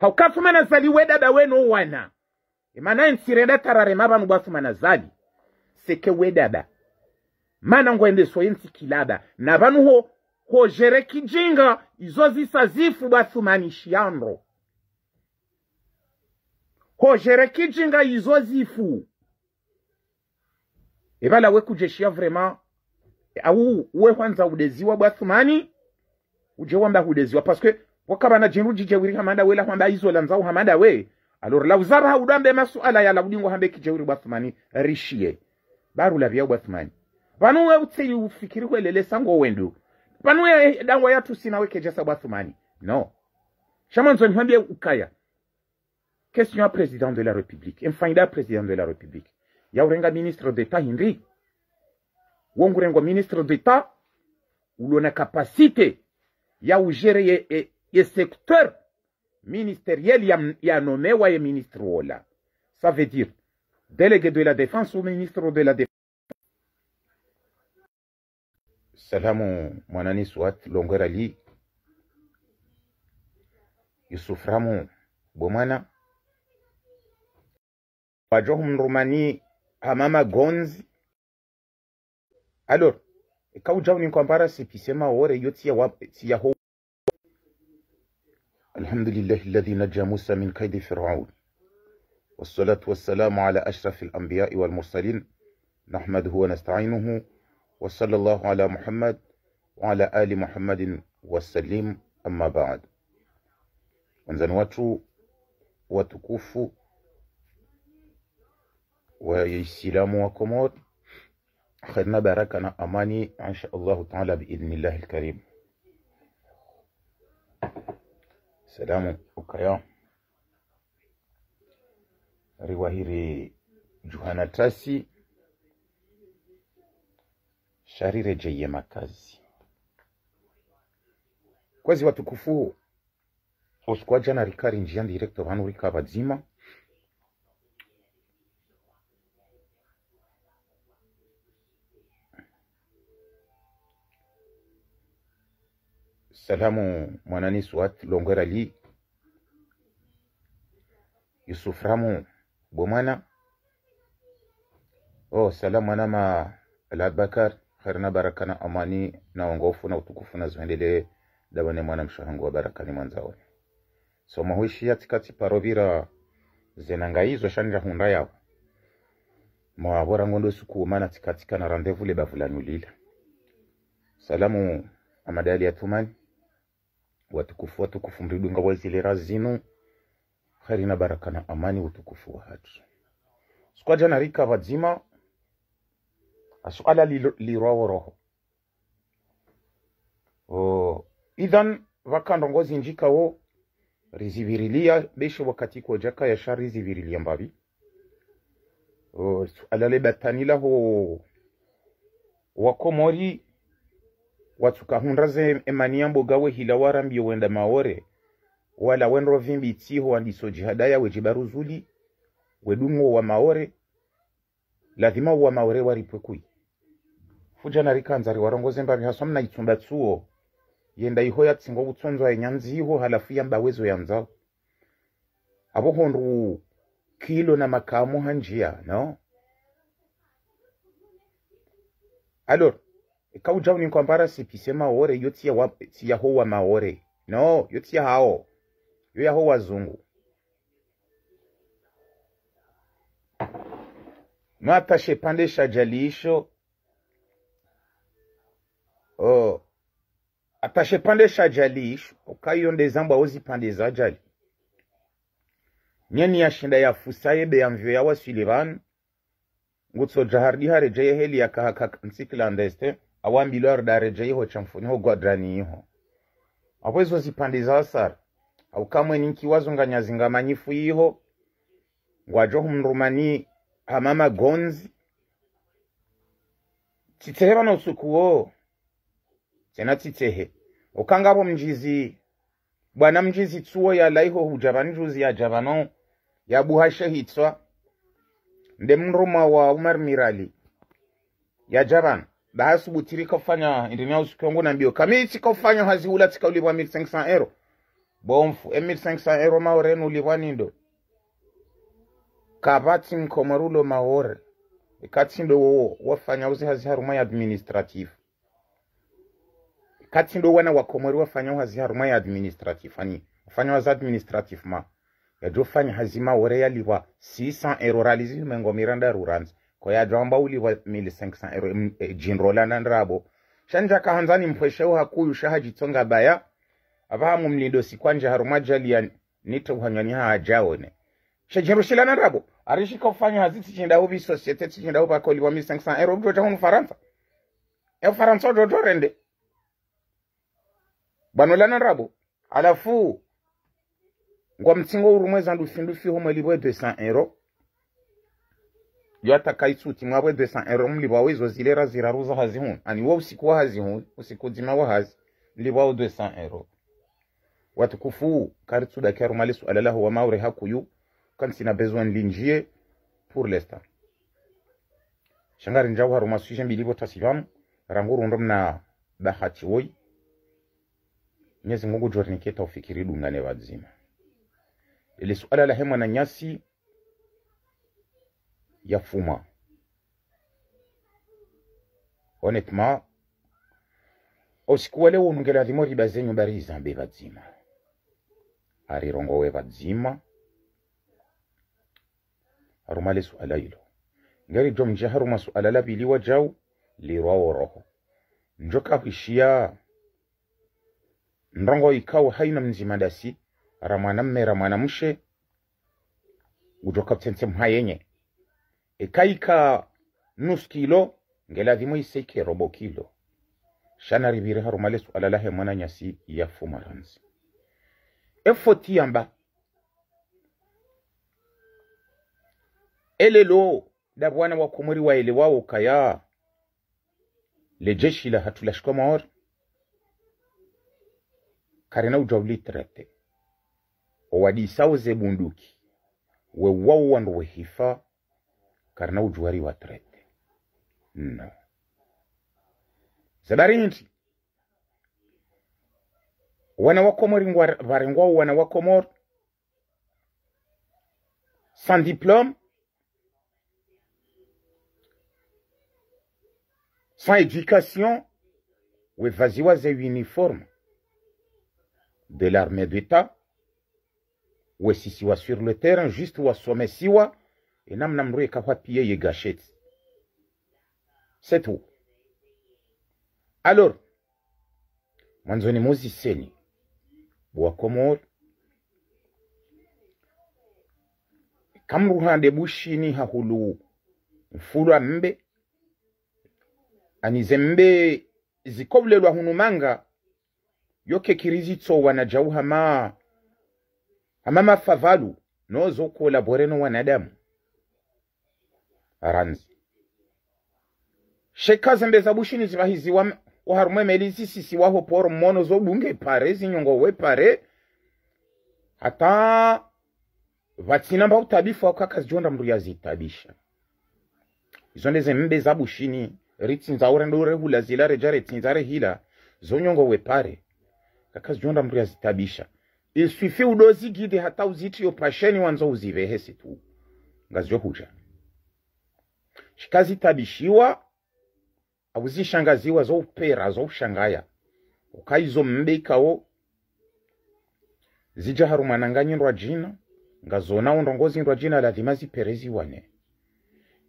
haukafuma nazali wedada wena owana emana ensirenda tararema banu bafuma nazali seke wedada mana ngwendeso yensikilada na banu ho hojere kijinga izo zisa zifu bathumanishiandro hojere kijinga izo zifu ebala wekujeshia vrema au we hwanza udeziwa bwathumani uje wamba udeziwa paske wakabana jinru jijewiri hamanda wela hamba izola nzau hamanda we alor la lauzara haudambe masuala ya laudingo hambe kijewiri bwathmani rishie baru la vyao bwathmani panuwe utseyi ufikiri kwelele sango wendu panuwe dangwa yatu sinawe kejesa bwathmani no shamanzo nihambie ukaya question ya president de la republique emfanyida president de la republique yaurenga ministre d'etat hindri wongurengwa ministre d'etat ulona kapasite ya ujere ye, e, les secteur ministériel ya, ya nommé ya ministre Ça veut dire délégué de la défense ou ministre de la défense. Salamu mwanani swat longerali yusuframu Bomana. wajohum rumani hamama gonzi alors kaujauni e kwambara sipisema wore yo ho. الحمد لله الذي نجى موسى من كيد فرعون والصلاة والسلام على أشرف الأنبياء والمرسلين نحمده ونستعينه وصلى الله على محمد وعلى آل محمد وسلم أما بعد wenzani watu watukufu ويسلام wako mote kheri أماني إن شاء الله تعالى بإذن الله الكريم salamu ukayo riwahiri juhana tasi sharire jeye makazi kwezi watukufu usikwa jana rikari njia director hano uri salamu mwanani swat longwer li yusuf ramu bomwana o oh, salamu mwanama alabakar harina baraka na amani na uongofu na utukufu na zwendele dabane mwana mshahangu wa baraka ni barakani mwanzawe somahuishia tikati parovira zenangaizwa shanira hunda yawo mwavora ngondo sukuumana tikatika na randevu lebavulanyulila salamu amadali ya tumani Watukufu, watukufu mlidunga wazilera razinu hari na baraka na amani utukufu wa hatu skwaja na rika vadzima asuala lirwawo roho idhan vakandongozi njikawo rizivirilia beshe wakati jaka yasha rizivirilia mbavi oh. suala lebatanilaho wakomori watsuka hunraze emaniambo gawe hila warambie wenda maore wala wenro vimbi tsiho wandiso jihadaya wejibaruzuli wedumwo wa maore lazima wa maore waripwe kui fuja na narikanza riwarongoze mbari haswa mna itsumba tsuo yenda iho ya yatsingo butsonzwa iho halafu ya yamba wezo yanzao abo hondru kilo na makamu hanjia no alor kauja uninkwambara sipise maore yo wa maore no yotia hao yo yahowa zungu matashe pande shajalisho oh. atashe pande shajalisho okayonde zambwa ozi pande jali nyeni yashinda yafusa yebe yamvyo yawaswile vanhu ngutsojahardihareje yeheli yakahaka nsiklandeste awambile ari dareja iho chamfu niho gwadrani iho apo izo zipande za asara au kamwe ninkiwazo nganyazinga manyifu iho ngwajo humrumani hamama gonzi titsehe vano usukuwo tena titsehe ukangapo mnjizi bwana mnjizi tsuwo yala iho huja vanjuzi yaja vano yabuhashe hitswa nde mruma wa umar mirali yaja vano basi butiri kafanya indenia usikongo na mbio kafanya hazi ula tika ulibwa 1500 euro bomfu 1500 e euro maore maorenu ulibwa nindo kabati mkomarulo maore ikati ndo wowo wafanya uzi hazi haruma ya administrative ndo wana wakomori wafanya hazi haruma ya administrative ani wafanya waza administrative ma hazi maore ya liwa 600 euro ralizi mengo miranda ruranza koyajwa amba uliwa mili 500 euro eh, mm, e, eh, jinrola nandrabo shanja kahanzani mphweshewu hakuyu shahajitsonga baya avahamu mlindosi kwanje harumajaliani nitauhanywani haajaone shajinrushila nandrabo arishika ufanya hazitsi chindawo visosiete tsichindawo pakoliwa mili 500 euro eh, mtotahu mfaransa rende bano bwanola nandrabo alafu ngwa mtsingo urumwe zandu findu fihomwelibwe 200 ero yatakaitsuti mwabwe 201 mliwa wezo zile razira ruza hazi hun ani wa usiku wa hazi hun usiku dzima wa hazi mliwa 201 watukufu karitsu da kia rumalisu suala lahu wa maure yu, kan sina besoin linjie pur lesta. shangari njau haru masuisha mbilivo tasivamu ranguru ndomna dahachi woi nyezi Mungu jorniketa ufikiridu mnane wadzima. wazima. suala la hema na nyasi Yafuma. Honnêtement, osikuwele unongela zimwe riba zenyu bari izambe vadzima arirongowe vadzima harumale suala ilo ngeri jo mje haruma suala laviliwa jau lirwawo roho njo kahuishiya ndongo ikawu haina mzima dasi ramwana mme ramwana mshe ujo kaptsentse mha ekayika nus kilo ngelazimu iseke robo kilo shanaribire harumale suala lahe mwana nyasi yafumaranzi efoti yamba elelo da bwana wa kumuri waelewao kaya jeshi la hatulashkomor karena ujaulitrete owadisauze bunduki wewau wandu wehifa C'est nous wa trete no C'est wana wa varengwa wana sans diplôme sans éducation un uniforme de l'armée d'état siwa sur le terrain juste siwa. enamnamreka wapi yeye gâchette. C'est tout. Alors, mwanzoni mwa uziseni bwakomor kamruhande bushini hahulu mfulwa mbe anize mbe zikobulelwa hunumanga yoke kirizitsowa na jauhama hama mafavalu nozokola no wanadamu aranzi sheka zembe zabushini zibahizi harumwe melizi sisi waho poro mono bunge pare we pare hata vatsina mba utabifu wako ako akazijonda mndu yazitabisha izo ndeze mbe zabushini ure urendo hula zila reja retsinza rehila we pare kakazi jonda mru ya akazijonda mndu yazitabisha isuifi udozigide hata uzitiyo pasheni wanzo uzivehesi tu ngazijohuja chikazitabishiwa auzishangaziwa zoupera zoushangaya ukaizo mbikawo zija harumana nganyindwa jina ngazona undongozindwa jina lazima zipereziwane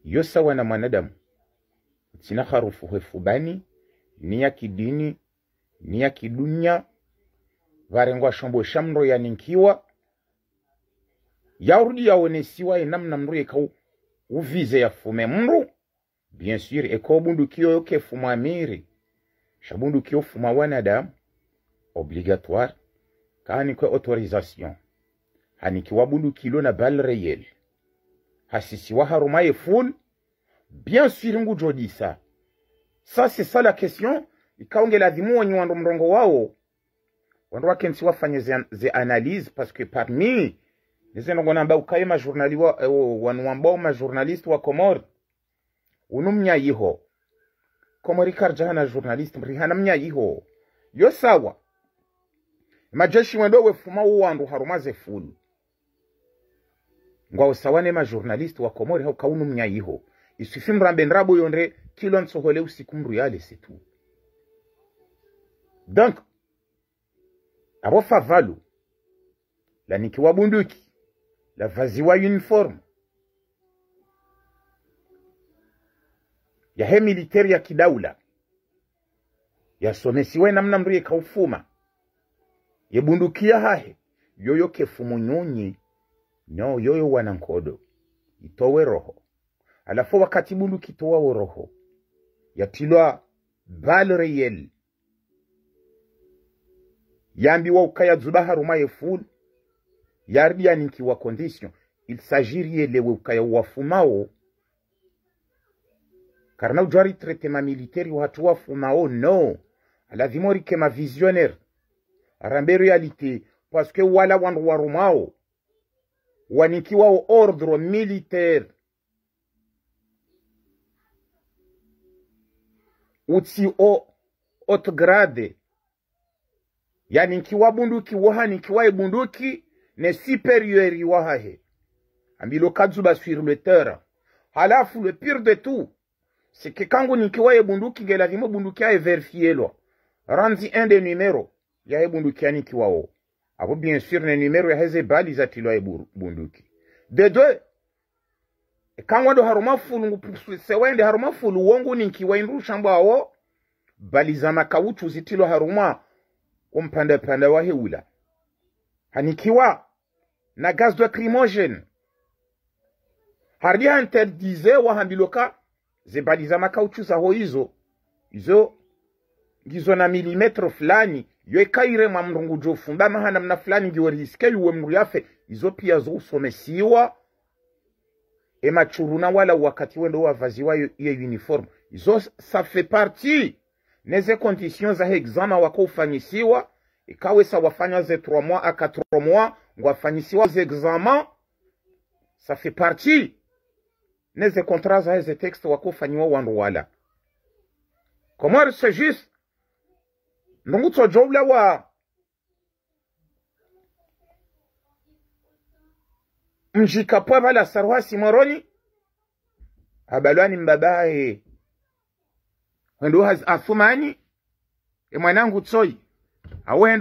yo mwanadamu zina harufu hefubani ni ya kidini ni ya kidunya varengwa shombwesha mndo yaninkiwa yaurudi yaonesiwa enamna mndo yekau uvize yafume mndu bien sûr eko obundukio yo kefuma amiri shabundukio fuma wanadamu obligatoire kanikwe autorisation hanikiwa bundukilo na bal reyel wa haruma yefun bien sûr ngujodisa sa se sa la question ikaonge lazimu wenye wandu mrongo wao wandu wake nsiwafanye ze analyse parce que parmi nisenogona ukaye majurnali wa uh, wanu ambao wa komor unumnya yiho komori karjana journalist mrihana mnya yo sawa majeshi wendo wefuma uwandu harumaze fulu ngwa usawane majournalist wa komori haukaunumnya yiho isufi mrambe ndrabo yonde kilo nsohole usiku mruyale situ donc abofa favalu lanikiwa bunduki lavaziwa uniforme yahe militeri ya kidaula yasomesiwe namna mri yekaufuma yebundukia hahe yoyo kefumu nyonyi no yoyo wana nkodo itowe roho alafu wakati bundu kitowawo roho yatilwa bal reyel yambiwa ukaya haruma yefulu yaribia nikiwa condition il s'agirie lewe ukayawafumao karna ujwari tretema militeri watu wafumao no lazima ma visionnaire arambe reality parce que wala wandu warumao wanikiwao ordre militaire utsi o otgrade yani nkiwa bunduki woha nikiwae bunduki ni supérieur wahahe ambilo kazuba sur le terre halafu le pire de tout c'est que kangu nikiwa ebunduki gela vimo bunduki ya lo. ranzi un des numero ya ebunduki ya nikiwao apo ah, bien sûr ne numero ya heze bali za tilo zatilwa ebunduki de deux kangwado harumafulu haruma fulu wongu ninkiwa inru shamba awo bali za makauchu zitilo haruma umpandapanda wahewula hanikiwa na gaz lacrymogène haryanterdize wahambiloka zebali za makauchu zaho izo izo ngizo na milimetro fulani yoekaire mwa mrungu jofundana ha mna fulani ngiweriske yuwe mru yafe izo pia zousomesiwa emachuruna wala wakati wendo wavaziwayo ye uniform izo sa fait partie neze condition zahe exama wako ufanyisiwa ikawe sawafanywa ze 3 mois a 4 mois ça fait partie neze kontras za eze texte wakofanyiwa wandu wala Comment c'est juste ndungu jobla wa la sarwa simoroni abalwani mbabaye wendo afumani e mwanangu tsoi awe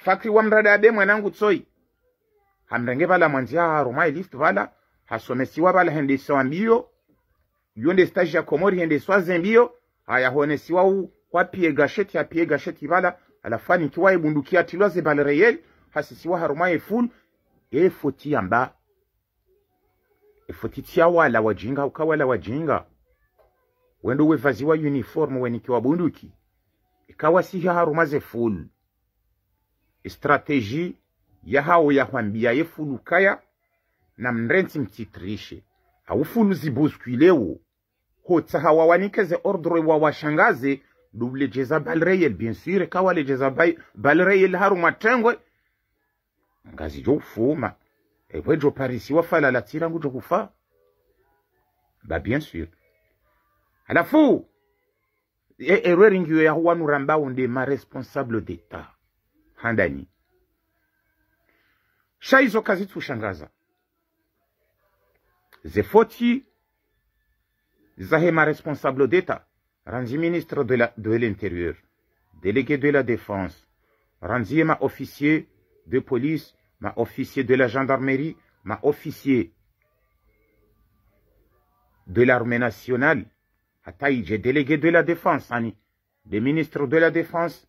fakri wamradabe mwanangu tsoi hamrenge vala mwanzia haroma ilist vala hasomesiwa vala hendesiwa mbio yonde stage ya komori hendesiwa zembio hayahonesiwa u kwa pie gasheti ya pie gasheti vala alafanikiwa ebundukia ze bal reyel hasisiwa haroma eful efoti yamba e tia wala wajinga uka wala wajinga wendo wevaziwa uniform wenikiwa bunduki ikawa siha haruma ze fulu strateji ya hao ya kwambia na mrenzi mtitrishe awufunuzi busku hotsa hawawanikeze ordre wawashangaze dublejeza balreyel bien sûr kawalejeza balreyel haru matengwe ngazi jo kufuma ebwejo parisi wafalala tsirangu jo kufa ba bien sûr alafu e-, erwe ringiyo yahuwanurambao nde ma responsable d'etat Handani. Shaizo kazi tushangaza zahema responsable d'État. ranzi ministre de l'intérieur délégué de la défense ranzi ma officier de police ma officier de la gendarmerie ma officier de l'armée nationale ataï, j'ai délégué de la défense ani le ministre de la défense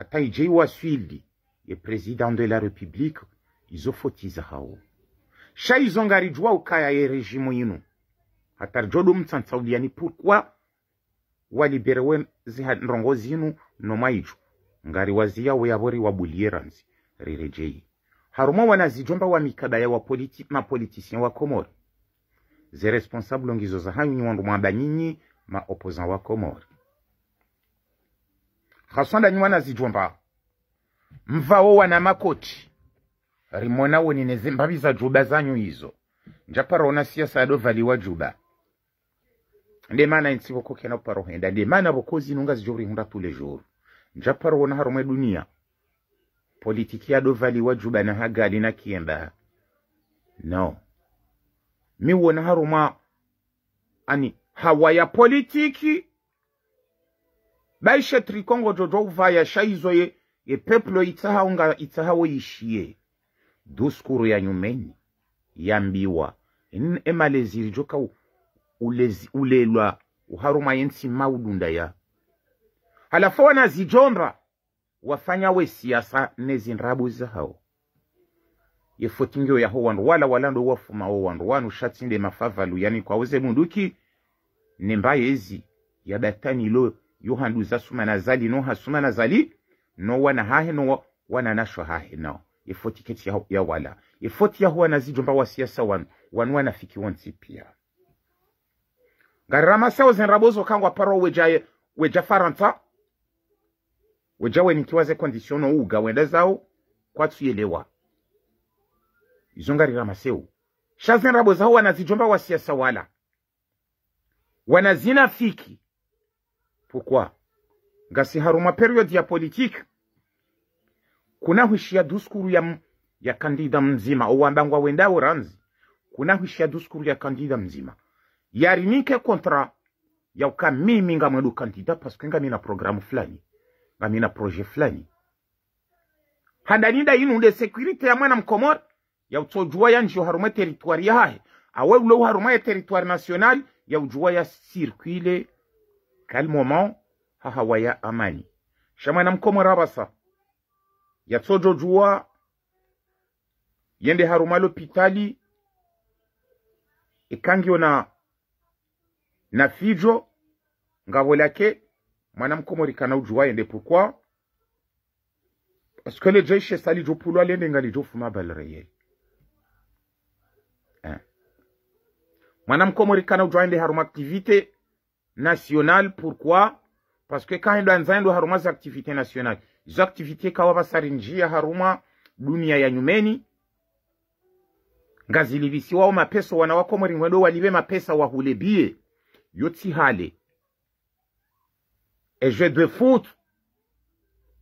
hataijai waswili ye president de la republique izofotiza hao hawo shaizongarijwa ukaya ye regime yinu atar rejimu inu hatarjwa pourquoi wa liberwe ziha ndongo zinu no nomwaijo ngari wazia waziyawo yavori wabulieranzi rirejei harumwa wanazijomba wa mikada ya wa politi, wapoliti, mapolitisien wa komori responsable ngizo za hanyu mwa banyinyi ma maopozan wa komori khaswanda nywana zijomba mvawo wana makoti rimonawo nineze mbavi za juba zanyu izo njaparona siasa adovaliwa juba nde maana insi vokokena uparohenda nde maana vokozi nunga zijorihunda tule joru njaparona harumwe dunia politiki adovaliwa juba na hagali na kiemba no miwona harumwa ani hawa ya politiki baishe trikongo jojo uvaya shaizo ye ye peplo itaha unga itaha itsahawo ishiye duskuru ya nyumeni yambiwa in emaleziri joka ulezi ulelwa uharuma yensi maudunda ya halafu wanazijomba wafanya we siasa ye fotingyo ya yaho wandu wala wala walando wafumawo wandu wanu shatinde mafavalu yani kwa weze munduki nemba yezi yadatani loo yohanduza sumana zali no ha hasumana zali no wana hahe no wana nasho hahe no ifoti keti ya, ya wala ifoti ya huwa nazijomba wa siasa wan wana fiki wanzi pia garama sao zenrabozo kangwa paro weja weja faranta weja we wenikiwaze kondisyono uga wenda zao kwa tuyelewa kwatuyelewa izo ngarirama seu shazenrabo zao wanazijomba wa siasa wala wanazina fiki Pourquoi Gasi haruma period ya politiki kunahwishiya duskuru ya, ya kandida mzima owambangwa wendawo ranzi kunahwishiya duskuru ya kandida mzima yarinike kontra ya uka mimi ngamwedu kandida paske ngamina programu fulani ngamina proje fulani inu inunde sekurite ya mwana mkomor ya utojua ya yanjio haruma teritwari ya yahahe awe ulo ya teritwari nasionali ya ujua ya sirkwile quel moment hahawaya amani shamanamkomwe rabasa jua yende haruma lopitali ekangio na na fijo ngavo lake mwanamkomori kana ujua yende pourquoi parce que le jeshi sali jopulwa lende ngalijofuma eh. mwana mwanamkomori kana ujua yende haruma activité national pourquoi parce que quand kaenda nzaendo haruma za activité national za activité kawa basari njia haruma dunia ya nyumeni ngazilivisi wao mapeso wanawako mweringwendo walive mapesa wahulebie e je de foot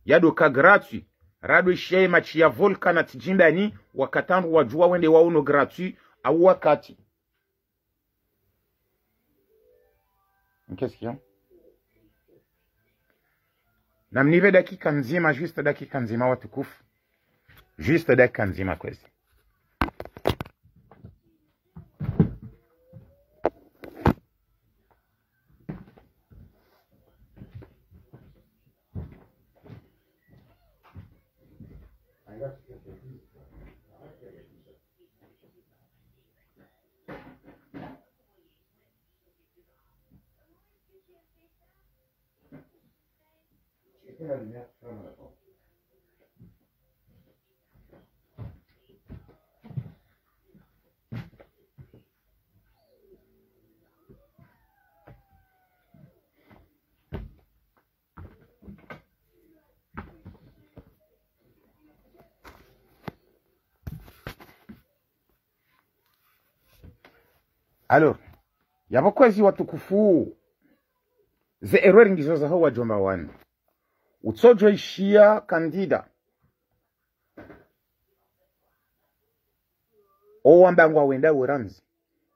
yado kagratuit rado ishie machi ya volka na tijimbani wakatandru wajua wende wauno gratuit au wakati Qu'est-ce qu'il y a namnive dakika juste dakika nzima watukufu, juste dakika nzima Alors, yabakozi watukufu ze erweri ngizo zaho wajomba wanu ishia kandida owambangu awenda weranzi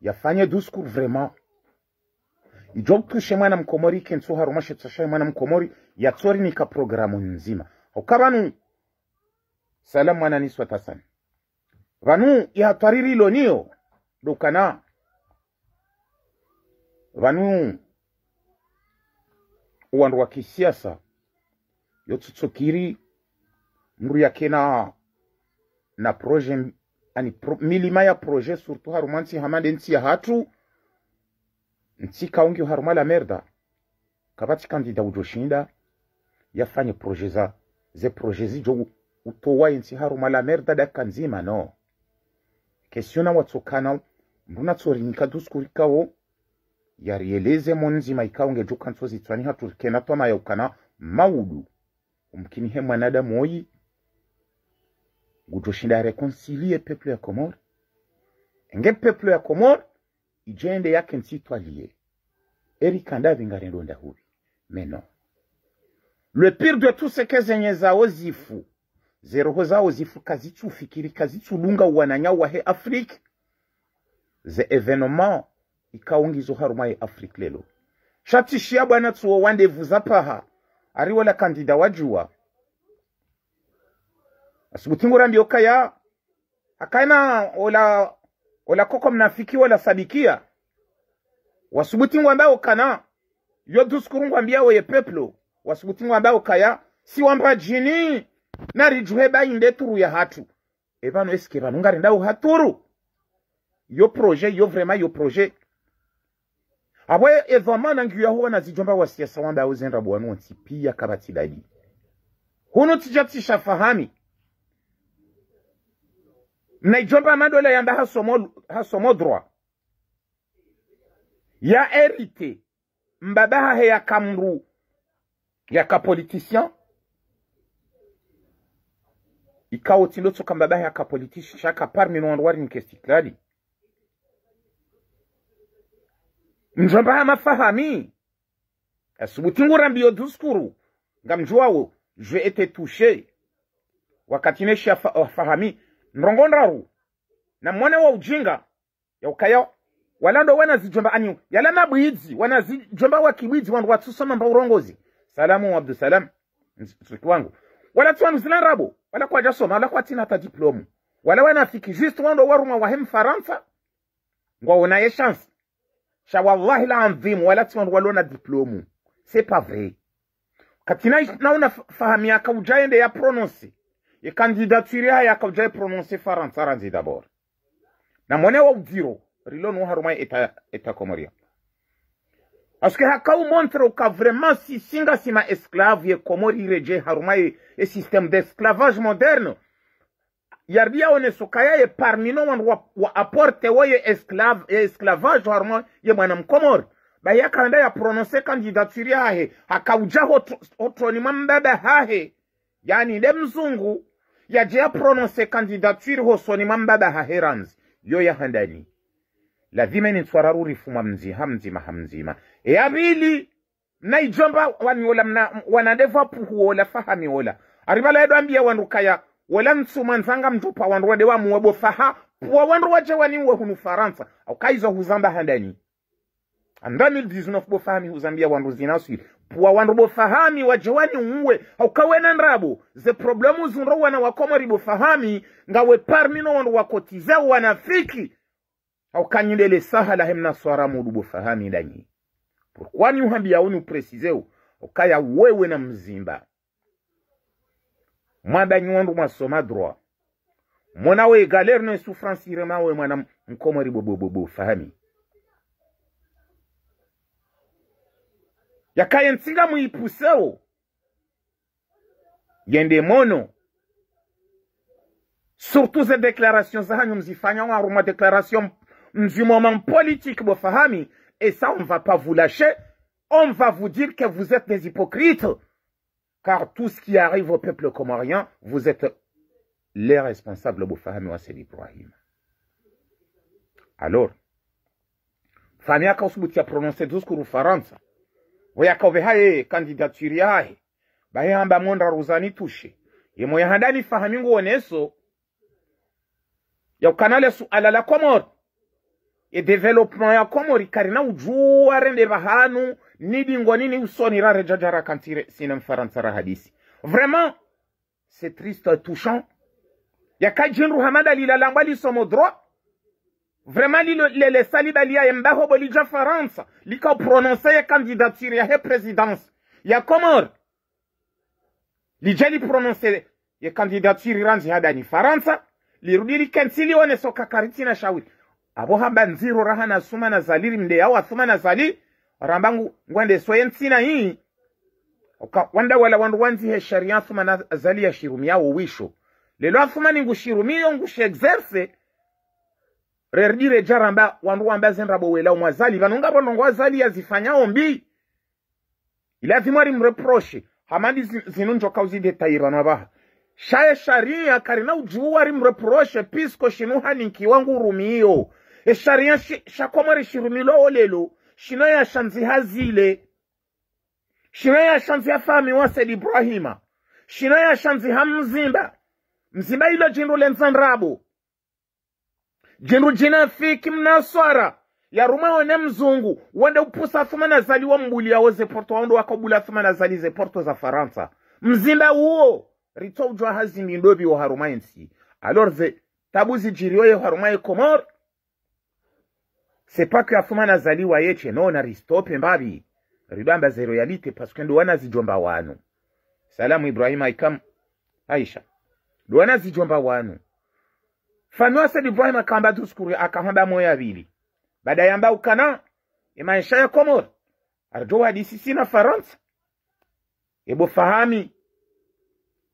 yafanye vrema vraiment ijokutushe mwana mkomori harumashe tsashaye mwana mkomori nika programu nzima okabanu salamu niswa tasani vanu ilo niyo dokana vanu uwandu wa tsotsokiri yotsotsokiri mndu yakena na proje ani pro, milima ya proje surtu haruma ntsi hamande ntsi ya hatu ntsi kaungi haruma la merda kapati kandida ujoshinda yafanye proje za ze proje zijo utowaye ntsi haruma la merda daka nzima no kesiona watsokana mndu natsorinika duskurikawo yarieleze monzima ikaunge juka hatu kena tukena twama e yaukana maudu umkinihe mwanadamu oyi shinda reconcilie peuple ya Komor enge peuple ya Komor ijende yake nsitwalie erikanda vingarendonda huvi meno le pire de tout ce que zenye zao zifu zeroho zao zifu kazitsufikiri kazitsulunga uwananya wahe Afrique ze evenement haruma ye afrika lelo shatishiya bwana tsuwo wandevuza paha ariwo la kandida wajuwa asibutimbura ndiyo kaya hakaina ola ola koko mnafiki wala sabikia wasubutingwa mbao kana yo duskurungwa mbiao ye peplo wasubutingwa mbao kaya si wamba jini narijuhe bainde turu ya hatu evanu eske vanhu uhaturu yo proje yo vrema yo proje abwe evama nangiya ho nazijomba wasiasa wamba awuzenda bwanu onti pia kabatidadi huno tijatisha fahami naijomba madola yamba hasomo hasomo ya erite mbabaha he ya kamru ya ka politicien ikawo tindo tsoka ya ka politician shaka parmi nondwari nkestiklali mzvamba hamafahami asi butingurambiyo dhuskuru ngamjuwawo ete tushe wakati neshi neshafahami mrongonraru na mwana wa ujinga ya yaukaya walando wanazijomba anyu yala wana mabwidzi wanazijomba wakibwidzi wandu mba urongozi salamu wa abdu salam mziki wangu wala tsiwanuzilani wala kwa jasoma wala kwa tina ta diplomu wala wana wanafiki just wando faransa wahe wana ye shansi Cha wallahi la adhim walati walona diplomu. C'est pas vrai. Katina naona fahami ya ujaende ya prononcer. E candidature ya ka ujaye prononcer faransaranzi d'abord. Na mwene wa udiro rilo no haruma eta eta komoria. Parce que haka montre ka vraiment si singa si ma esclave ye komori reje haruma e system d'esclavage moderne. yardia one sukaya ye parmino wan wa, wa aporte wo ye, esclav, ye esclavage harmo ye mwanamkomori bayakanda ya prononse kandidaturi hahe hakauja ni mambebe hahe yani de mzungu yaje ya prononse kandidaturi hosoni mambebe hahe ramzi yo yahandani lazima nitwararuri fuma mziha mzima hamzima eyabili naijomba waniola wanadeva puhuola fahamiola aribalaedwambia wanrukaya wela ntsuma nzangamthupa wandu wade wamuwa bofaha puwa wandu wache waniuwe hunu faransa aukaiza huzamba handani andami 19 bofahami huzambia wanru zinaswiri puwa wandu bofahami wajewani uwe haukawena ndrabo ze problemu zunro wana wakomari bofahami ngawe parmino wanru wakotize wanafiki haukanyindele saha lahem naswara mudu bofahami danyi pourquoi ni uhambia uni upresizeu ukaya wewe na mzimba Moi, mwanda nyondo mwasoma droit mwana we galere ne souffrance irema we mwana mkomori bobobobo fahami yakaye ntsinga muipusewo yende mono surtout ces déclarations zahanyu mzifanya waruma déclaration du moment politique bofahami et ça on va pas vous lâcher on va vous dire que vous êtes des hypocrites car tout ce qui arrive au peuple comorien, vous êtes les responsables, Boufaham Wassel Ibrahim. Alors, Fania Kausmuti a prononcé tout ce que vous faites. Voyakove haye candidature yahe. Bayamba mwonda ruzani tushe. Yemo Il y bah, fahamingu oneso. canal suala la komoro. et développement ya komori karina ujua rende bahanu nidingwa nini usoni rare jajara kantire sina mfaransara hadisi vraiment c'est triste touchant ya ka jinru hamada lilalangwa lisomo droit vraiment lilelesa libalia yembaho bolija faransa likaprononse ye candidature yahe présidence ya komor li lija liprononse ye candidature hada ni faransa li li rudi lirudi likensilione sokakaritina shawili abo hamba nziro raha na suma na zaliri mde yawa suma na zaliri rambangu ngwande soyensina hii wanda wala wandu wanzi he sharia thuma nazalia shirumiyawo wisho lelo afuma ngu ngushirumiyo ngushiexerse rerdire jaramba wandu wamba zenrabo wela vanunga wambazenrabowelao mwazali vanonga vanongo wazali azifanyawo mbi ilazimwari mreproche hamadi zinunjo kauzide tairana vaha shaye sharia karina ujuwari mreproche pisco shinuhaninkiwa ngurumiyo e shakomari shakomwari shirumiloo lelo shino ya shamsi hazile shino ya shamsi wa wased ibrahima shino ya shamsi ha mzimba ilo jindu lenzanrabu jindu jina fiki mnaswara rumwe wene mzungu wende upusa thumana zaliwa mbuliawo zeporto bula thuma na zali porto za faransa mzimba uwo rito hazimbi ndobi wo harumayi alorze tabuzi jirioye harumayi komori c'est sepako ya fuma nazaliwa no na ristope mbabi ridwamba zero yalite paske nduwana zijomba wanu salamu ibrahim aikam aisha nduwana zijomba wanu fanuasedi ibrahim akamba tuskuru akahamba moyo abili baada yamba ukana emaisha ya komor ardowa disisi na france ebo fahami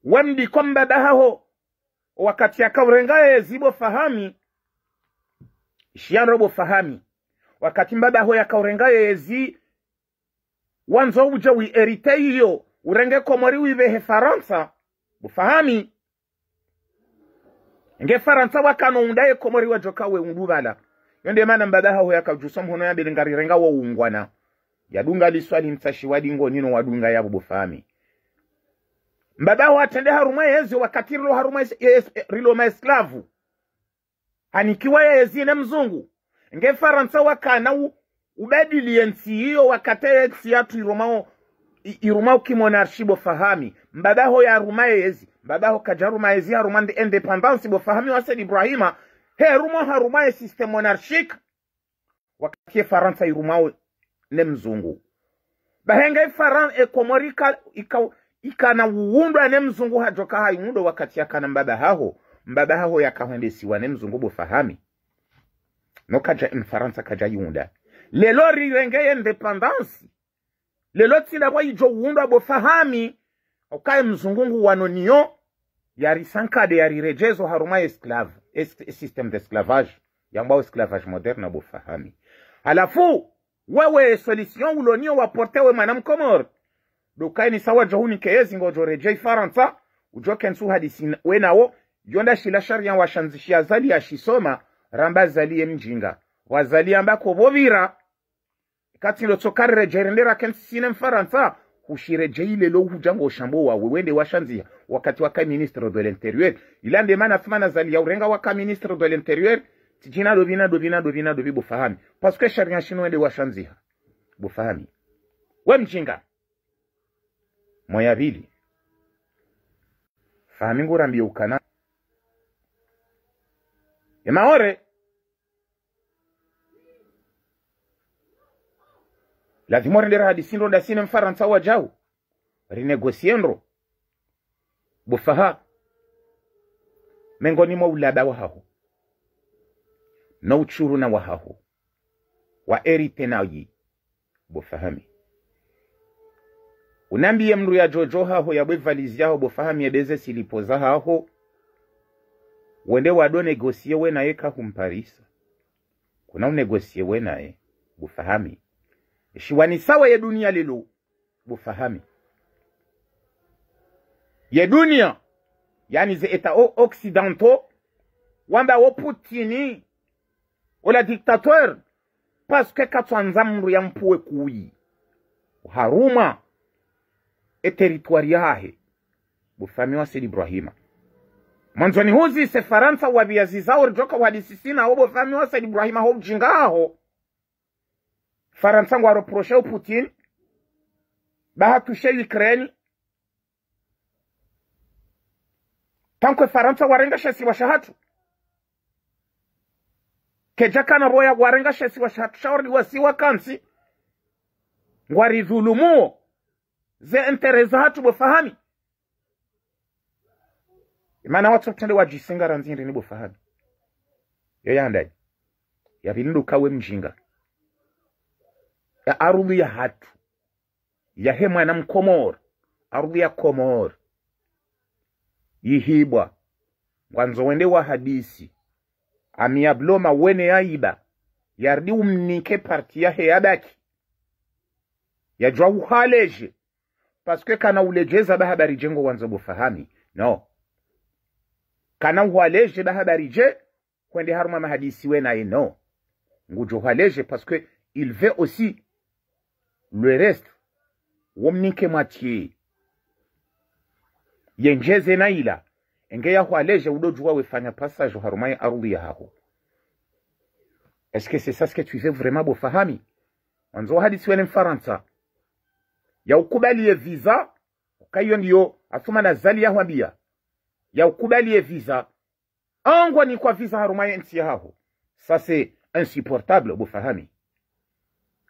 wandi komba dahaho wakati akaurengaye zibo fahami ishiyanrobo fahami wakati mbaba mbabaho yakaurenga yezi wanzo uja erite iyo urenge komori wivehe faransa bufahami nge faransa undaye wakanoundaye komori wajoka weunduvala yonde mana mbaba mbabahaho yakajusa mhono yabelingarirenga woungwana yadunga liswali msashi wadingo nino wadunga yabo bufahami mbaba mbabaho atende haruma yezi wakati rilo haruma yezi rilo maeslavu yezi na mzungu nge ngefaransa wakana ubadilie nsi hiyo wakataye nsi yatu irumao irumao kimonarshi bofahami mbadaho ya rumayezi mbadaho kajaruma kajarumayezi ya rumande independance bofahami wased ibrahima he rumo harumaye system monarchik wakatie faransa irumao ne mzungu bahenga ifaran ekomorika ikana ika uundwa ne mzungu hajoka hayundo wakati yakana mbadahaho mbadahaho yakahwendesiwa ne mzungu bofahami nokhaja infaransa khaja yunda lelo rirenge yendependansi lelo tsila bwa ijo uundwa bofahami okaye mzungungu wano niyo yari sankade yari rejezo haruma esclave system de esclavage yambao esclavage moderne bofahami alafu wewe solution ulonio waportewe mwanamkomor ni sawa johunike yezingojo reje ifaransa ujokensu hadisi wenawo yonda shila sharia washanzishia zali yashisoma ramba rambazaliye mjinga wazalia ambako vovira kati lotsokarire jerendera kensine mfaransa ushirejeile lo hujango shambo wa wende washanzia wakati waka ministre de l'interieur ila nde maana zali ya urenga waka ministre de l'interieur tijina do do vina vina do dovina dovi bufahami parce que sharia shino wende washanzia bufahami we mjinga moya vili fahamingu rambie ukana Maore lazima orendera hadisindro dasine mfaransa wajau rinegosienro bufaha mengoni mwa ulada wahahu no uchuru na wahahu wa eri nayi bufahami unambiye mndu ya jojo haho yabwevalizi yaho bufahami ebeze silipoza haho wende wado unegosie we kahumparisa kuna unegosie we naye bufahami shiwani sawa ye dunia lilo bufahami ye dunia yani ze eta o occidentaux wamba wo putini ola dictateur paske katwa nzamru ya mpuwe kuyi haruma e territoire yahe bufahami wa sidi ibrahima mwanzoni huzise faransa waviazizawo ridoka wadisisina obo vami wasadi ibrahima ho bjingaho faransa ngwaroprosheho putin bahatushe ukraine tankwe faransa warenga shesiwa shahatu keja kana roya warenga shesiwa shahatu shauri siwa kansi ngwaridhulumuo ze entereza hatu bwefahami maana watu tende wajisinga ranzire nibo fahabi yo ya yavinduka kawe mjinga ya ardhi ya hatu yahe mwana mkomor ardhi ya komor yihibwa wanzo wende wa hadisi amiabloma wene ya yardi umnike parti yahe ya jwa uhaleje paske kana ulejeza bahabari jengo wanzo bufahami no kana uhwaleje bahabarije kwende haruma mahadisi we na no ngujo uhwaleje parce que il veut aussi le reste womnike mwatiye yenjeze ila enge ya yahwaleje udojuwa wefanya passage ya ardhi yaho est-ce que c'est ça ce que tu veux vraiment bofahami wanzo hadisi wele mfaransa yaukubaliye visa ukayo ndiyo zali ya yahwambia ya ukubalie visa angwa ni kwa visa harumaya nsi yaho ça c'est insupportable bufahami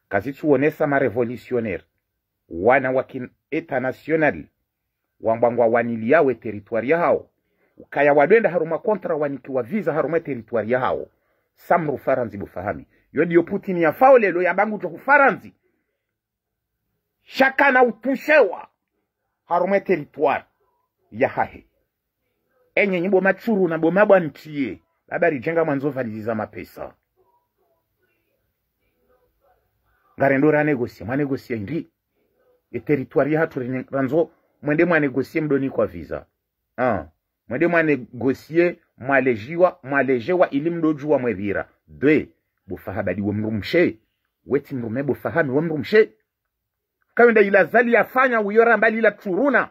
kazi tuonesa ma revolutionnaire wana wa eta national wangwangwa wanili yawe teritwari hao ukaya wadwenda haruma kontra wanikiwa visa haruma teritwari hao samru faranzi bufahami yodiyo putin yafao ya bangu johu faranzi shaka na utushewa haruma teritwari ya yahahe enye enyenyi bomatsuruna bomabwa ntiye labari jenga mwanzovaliziza mapesa ngarendo mwa negosie ndi e territoire ya turi ranzo mwende mwa negosie mdoni kwa visa ah. mwende mwa mwanegosie mwalejiwa mwalejewa ili mdojuwa mwevira dwe bofahabadi mrumshe weti mrume bofahami womrumshe kawenda ila zali yafanya uyora mbali ila turuna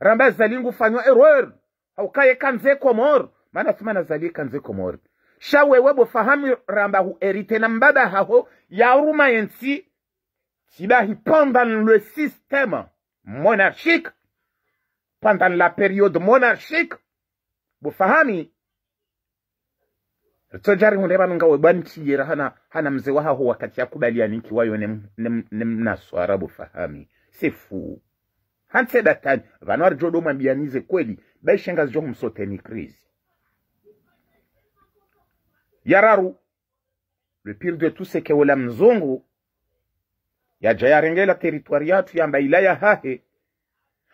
ramba zalingu fanywa eh, haukaye kanze komor maana sima nazalie kanze komor shawewe bofahamu ramba huerite na mbaba haho yaruma yensi sibahi pendant le système monarchique pendant la période monarchique bufahami tojari hundeba nunga webanchiyera hana hana mzee wahaho wakati yakubalianikiwayo nemnaswara nem, mnaswara bufahami sifu kantse datani vana vari jodo mambianize kweli daishenga zijo kumsoteni krizi yararu le pire de tout c'est que wala mzungu yaja yarengela teritwari yatu yamba ilaya hahe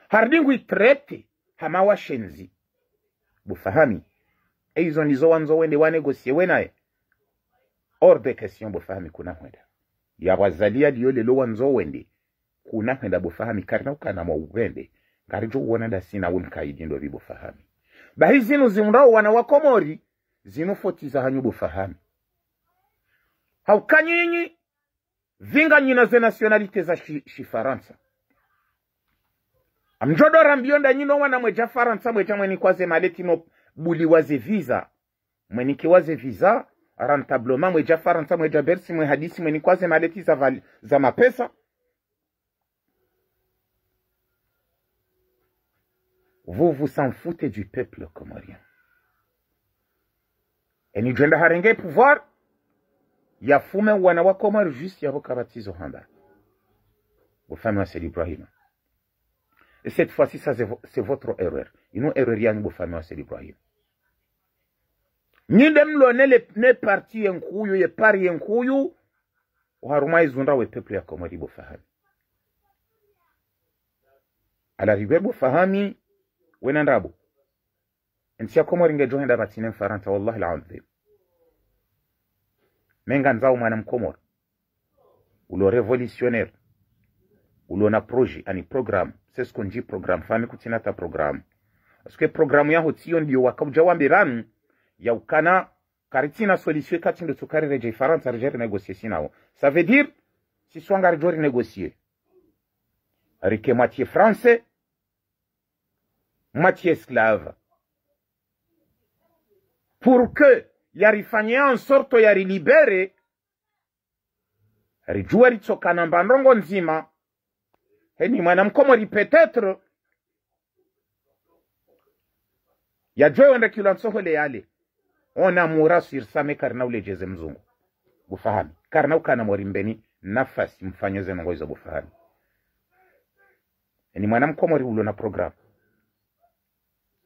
hardingu itrete hamawashenzi bufahami eizo nizo wanzo wende wanegosie wenaye hors de question bufahami kuna kunahwenda yawazalia liyo lelo wanzo wende kuna kwenda bofahami kari na ukana mwa uwende kari upembe ngari da sina uwe mkaidi ndo fahami bahi zinu zimrao wana wakomori zinu fotiza hanyu bofahami haukanyi inyi vinga nyina ze nationalite za shi, shi amjodo rambionda nyino wana mweja faransa mweja mweni maleti no buli waze visa mweni mwenikiwaze visa rantablement mweja faransa mweja bersi mwe hadisi mweni mwenikwaze maleti za, za mapesa vous vous en foutez du peuple comorien. enigenda harengeye pouvoir yafume wana wa komori juste yabo kabatizo hamba bufamwa hein, c'est Ibrahim et cette fois-ci ça c'est votre erreur Il ino erreur rien hein, bufamwa c'est Ibrahim lo ne parti en couille. yenkuyu haruma izunda e we peuple ya komori bufahami ala ribe bufahami wena ndabu en sia komoringe johinda batinen faranta wallahi alazim menga nzao mwana mkomor ulo revolutionnaire ulo na projet ani programme sesko nji programme fami kutina ta programme parce que programme yaho tiyo ndio wakabuja wambiranu yaukana karitina solution kati ndo tukarireja ifaransa rijari negocier sinawo ça veut dire si swanga rijori negocier rike moitié français moitié esclave pour que yarifanyia nsorto yarilibere rijua ritsokana mbandongo nzima heni mwanamkomori petetre yajwewendekilwa nsohole yale onamura sirsame karina ulejeze mzungu bufahami karina ukana mwarimbeni nafasi mfanyoze nongoizo gufahami ni mwanamkomori ulo na programu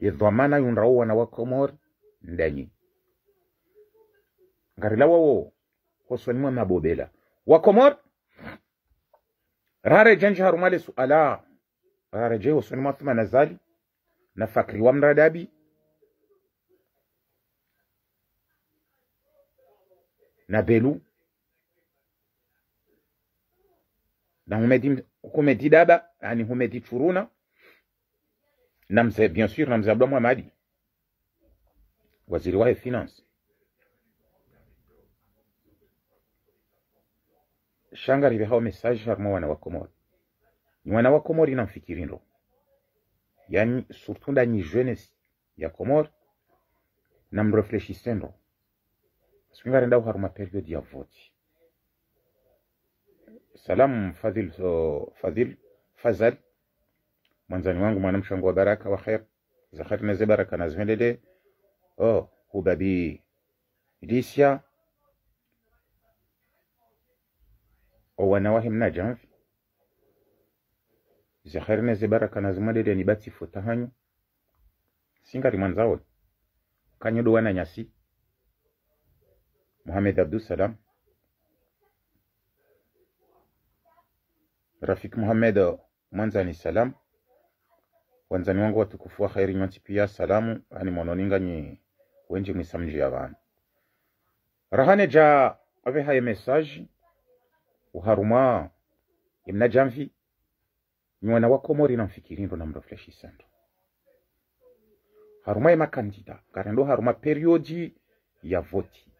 idhamana yunrawo wana wa ndanyi ngarila wawo hoswanimwa mabobela wa komor rare janje harumale suala rare je hoswanimwa thuma nazali na fakri wa mradabi na belu na humedi, humedi daba yani humedi churuna na mzee, bien sûr, na mzee Abdullah Mohamed, waziri wa finance. shangarire hao message harimo wana wa Komori ni wana wa Komori na mfikirindo yani surtout ndani jeunesse ya Komori na mrefleshissendo singarenda haruma periode ya vote salam fadhil so, fadhil fazal mwanzani wangu mwanamsha wangu wa baraka wa khair za khair na baraka nazipendele oh hubabi lisya owanawahi mnajamvi zikhari neze baraka nazimwedele ni bati tahanyu singari mwanzao kanyudu wana nyasi Muhammad Abdusalam Rafik Muhammad mwanzani salam wanzani wangu watukufu wa khairi nyonsi pia salamu hani mwanoninganyi wenji mwisamji abantu rahane ja avehaye mesaji uharuma imna jamvi nywana wakomori na ndo na mrofleshisando haruma yemakandida karendo haruma periodi ya voti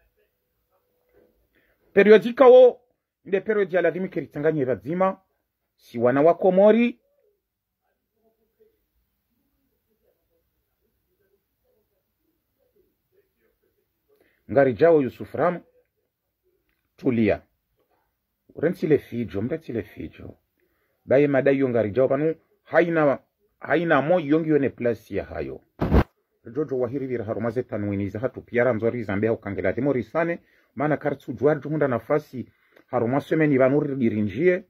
periodi kawo nde periodi ya lazimi keritanganye vazima si wana wakomori ngari Ngarijawo Yusuf Ram, tulia uremtsile fijo mretsile fijo baye madai yo ngari ngarijawo panu haina haina mo yongi yone plasi ya hayo jojo wahirivira harumaze tanwiniza hatupyara mzoriza mbeha ukangela timo risane maana karitsujwa junda nafasi harumasemeni vanuridirinjie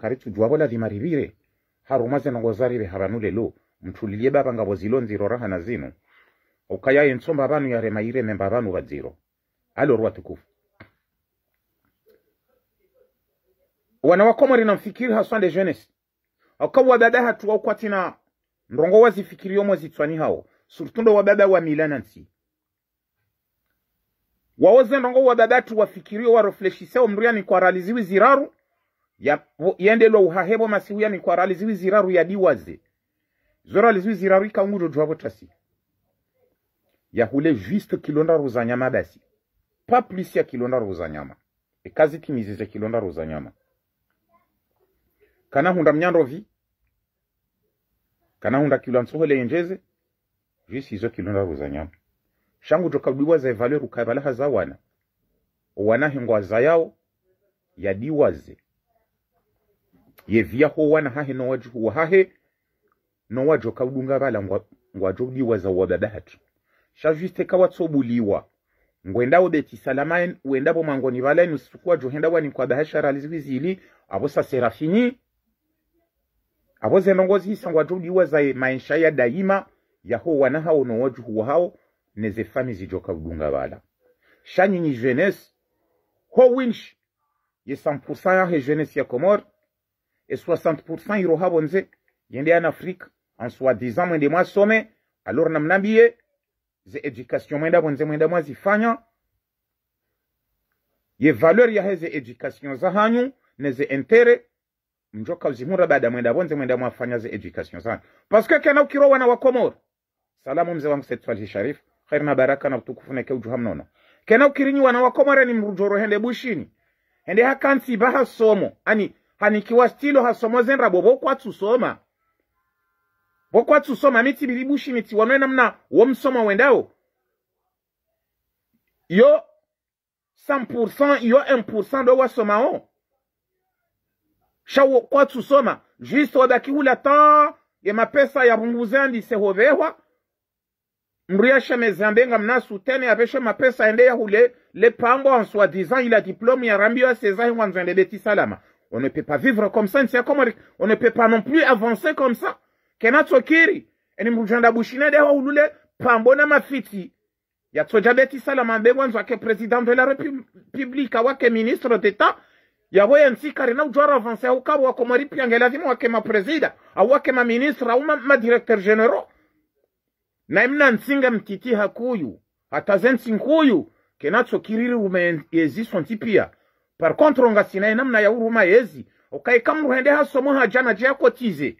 karitsujwavo lavimarivire harumaze nongozarire havanulelo mthulilie baba ngavo zilonziro roraha na zino okayaye ensomba abantu yarema irememba abantu baziro alorw watukufu wanawakomori namfikiri haswa de jenesi akawa baba hatu na mrongo wazifikiri yomwe zitswani hawo surtundo wa baba wa milanansi wawoze mrongo wa baba tu wafikirio warofleshiseo mriani kwa raliziwi ziraru ya yendelo uhahebo masihu yani kwa raliziwi ziraru ya diwaze zora liziwi ziraru ikaungudo dwabo tasi yahule juste kilonda roza nyama dasi pa plus ya kilonda roza nyama ruzanyama e ekazi timizize kilonda roza nyama kana ruzanyama kanahunda mnyandovi kanahunda kilwa nsohole yenjeze juste izo kilonda roza nyama shangu za zaevalwe rukabalaha za wana hengwa za yawo yadiwaze yevia ho wana hahe nowajuhuwa no nowajokaudunga vala bala ngwa diwaza wadadahatu shajwisiteka watsobuliwa ngwenda udeti salama uendapo mwangoni valaeni usikuwa johenda wani kwa dahashara liziwizili abo sa serafinyi abo zendongozi hisangwa judiwa za maisha ya daima yaho wanahao nowajuhuwa hao neze fami zijoka udunga vala ni jeunesse ho winch ye 100% ya he jeunesse ya komor e 60% iro irohavo nze yende an afrika en soi disant mwende mwasome alors namnambiye ze education mwenda bonze mwenda mwazifanya ye valeur ya heze education za hanyu neze entere mjoka uzimura bada mwenda bonze mwenda mwafanya ze education za hanyu paske kena ukiro wana wakomor salamu mze wangu setu alhi sharif khair na baraka na utukufu neke ujuham nono kena ukirinyi wana wakomore ni mrujoro hende bushini hende hakansi baha somo ani hanikiwa stilo hasomo zenra bobo kwa tusoma vokwatsu soma miti bilibushi miti namna mna womsoma wendao yo 100% yo 1% do wasomawo shawo kwatsu soma juste wadakiula ta ya mapesa ya punguzandi sehovehwa mriasha mezambenga mnasutene apeshe pesa ende yahule lepango en soi-disant il a diplôme ya rambiwa seza ngwanzende beti salama on ne peut pas vivre comme ça on ne peut pas non plus avancer comme ça kenatsokiri ene mujanda bushinede waulule pambona mafiti ya yatsoja beti salamambe ngwanzo ake president de la republique awake ministre d'etat yawo yensikari na ujwara avance aukabo wakomaripiange lazima wake mapresida au wake maministre au madirecteur general na imna nsinga mtiti hakuyu ataze nsinkuyu kenatsokiriri ume yeziswa ntipia par contre ongasinaye namna yauruma yezi okaikamuruhende hasomo hajana jeakotize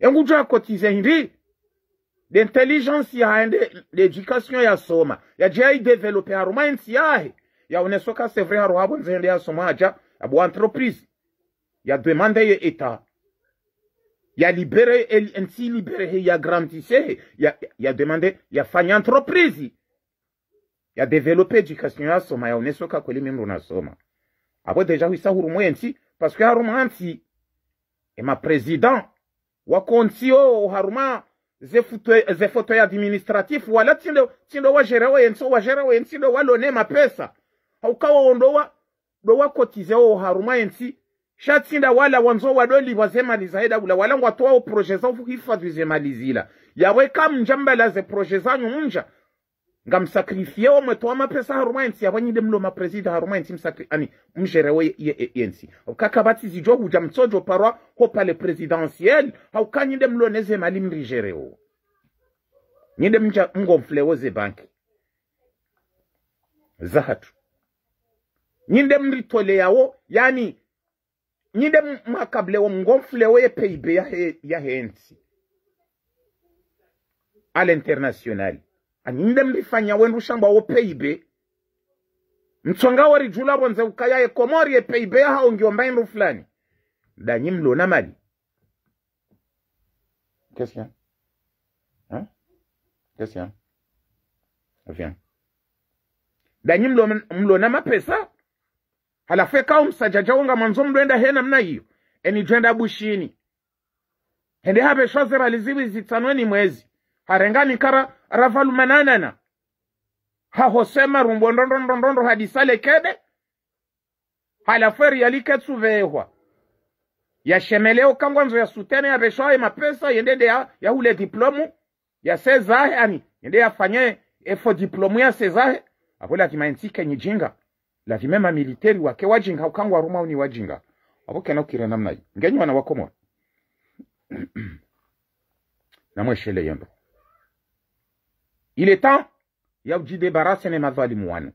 E mwou djwa kotize yinri. D'intellijansi a yande, d'edikasyon ya soma. Ya djwa yi develope a roma yansi a he. Ya wne so ka se vre a rohabon zende ya soma a dja, a bo antroprizi. Ya demande ye etat. Ya libere, enti libere he ya gramdi se he. Ya demande, ya fany antroprizi. Ya develope edikasyon ya soma, ya wne so ka kolim mwen rona soma. A bo deja wisa wou romo yansi, paske a roma yansi, e ma prezidant, wakonsiyo oharuma zefotoy administratif wala tindo tindo wajerewo yenso wajerewo yensi do walone mapesa haukawo ndowa do wakotizewo oharuma yensi shatsinda wala wanzo wadolibwa zemalizaheda bula wala ngwatowawo proje zao hifadhi zemalizila yawe kamnja mbala ze projet zanyu mnja ngamsakrifie omwe to amapesa harumwensi apwanyide e mlo mapresida harumwensi msakri ani mjerewo yensi kakabatsi zijo kuja mtsojo parwa ho pale presidentiel haukanyide mlo neze mali nyinde mja mgomflewo ze banki zahatu nyinde mritoleyawo yani nyinde mwakablewo mgomflewo ye peibe ya, he, ya hensi al international anyinde mbifanya wendu shamba wo peibe mtsonga wari jula bonze ukayaye komori ye peibe ha ungiomba indu fulani danyi mlona mali kesi ha kesi yan avian danyi mlo na mapesa halafu ekao msajaja wonga mwanzo mlwenda hena mna hiyo enijwenda bushini hende hape shwazera zitsanweni mwezi harengani kara ravalu mananana hahosema rumbo ndondondondondo hadisale kede halaferi yaliketsuvehwa yashemeleo kangwanzo ya sutene ya reshae mapesa yendede ya, ya ule diplomu ya sezahe ani yende yafanye efo diplomu ya sezahe apo avo lavimaintsike nyijinga lavimema militeri wake wajinga ukangwa roma uni wajinga apo kena ukire namna hii ngenyi wana wakomora namweshele yendo il est temps ya kujidebarase ne mavalimu wanu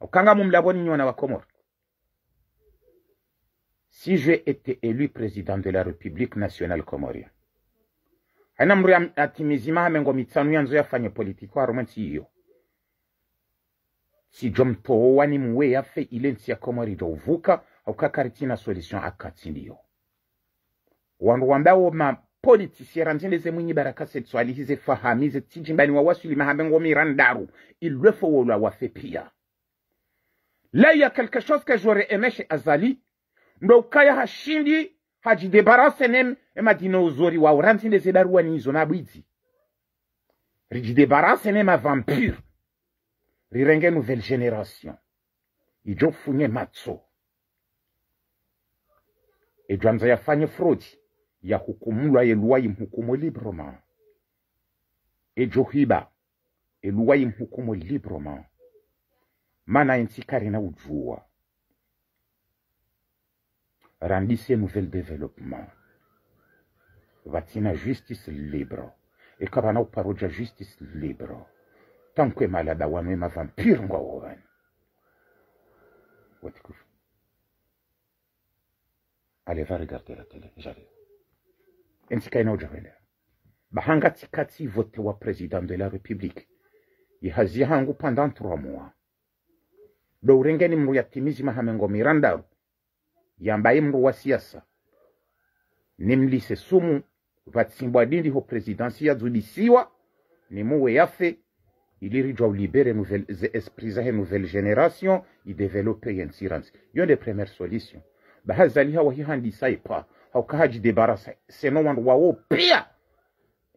okanga mumlaboni nyona wa komore si j'ai été élu président de la république nationale comorienne haina mri atimizima amengo mitsanu yanzo yafanye politiko aromwe ntsiyo sijo wani ni muwe yafe ile nsi ya komori jovuka okakaritina solution akati ndiyo wandu wambawo ma politicien nzinde semunyibara kasetswali hize fahamu hize tijimbani wa wasuli ngomira ndaru ilwefo wolwa wafe pia là il y a quelque chose que j'aurais aimé chez Azali ndo ukaya hashindi hajidebarase nem emadinouzori wao ni zona bwizi nabwidzi rijidebarase nem avampire rirenge nouvelle génération ijofunye matso ya fanye frodi yahukumulwa eluwa imhukumu librement ejohiba eluwa Hukumo librement mana intsikari na ujua Randise nouvel Development. vatina justice libre et vana uparodya justice libre tankwe malada wanu emavampire ngwawo vanu Allez, va regarder la télé, j'arrive. ensikaineojavela bahangatsikatsi vote wa président de la republique ihazia hangu pendant trois mois do urengeni mru yatimizi mahamengo mirandaru yambai mru wa siasa nimlise sumu vatsimbwa dindi ho presidansi yadzudisiwa nimuwe yafe ilirijwa ulibere nouvelle esprit zahe nouvelle génération idevelope yensiransi yo nde première solution bahazaliha wahihandisa ipa non senowandu au pire.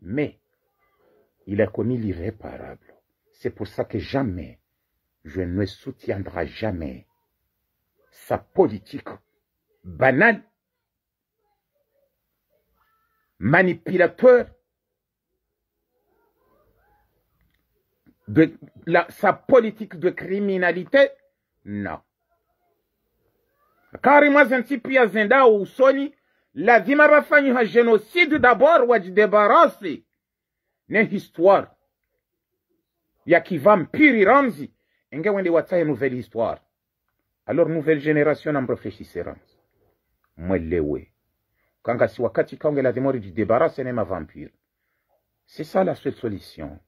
mais il a commis l'irréparable c'est pour ça que jamais je ne soutiendrai jamais sa politique banale manipulateur de sa politique de criminalité? Non. m'a un ntipu à zenda Sony. La lazima ha génocide d'abord wajidebarase ne histoire ya kivampiri Ramzi enge wende watsaye nouvelle histoire alors nouvelle génération namrefleshise Ramzi mwelewe kanga si wakati kaonge la n'est du vampire. c'est ça la seule solution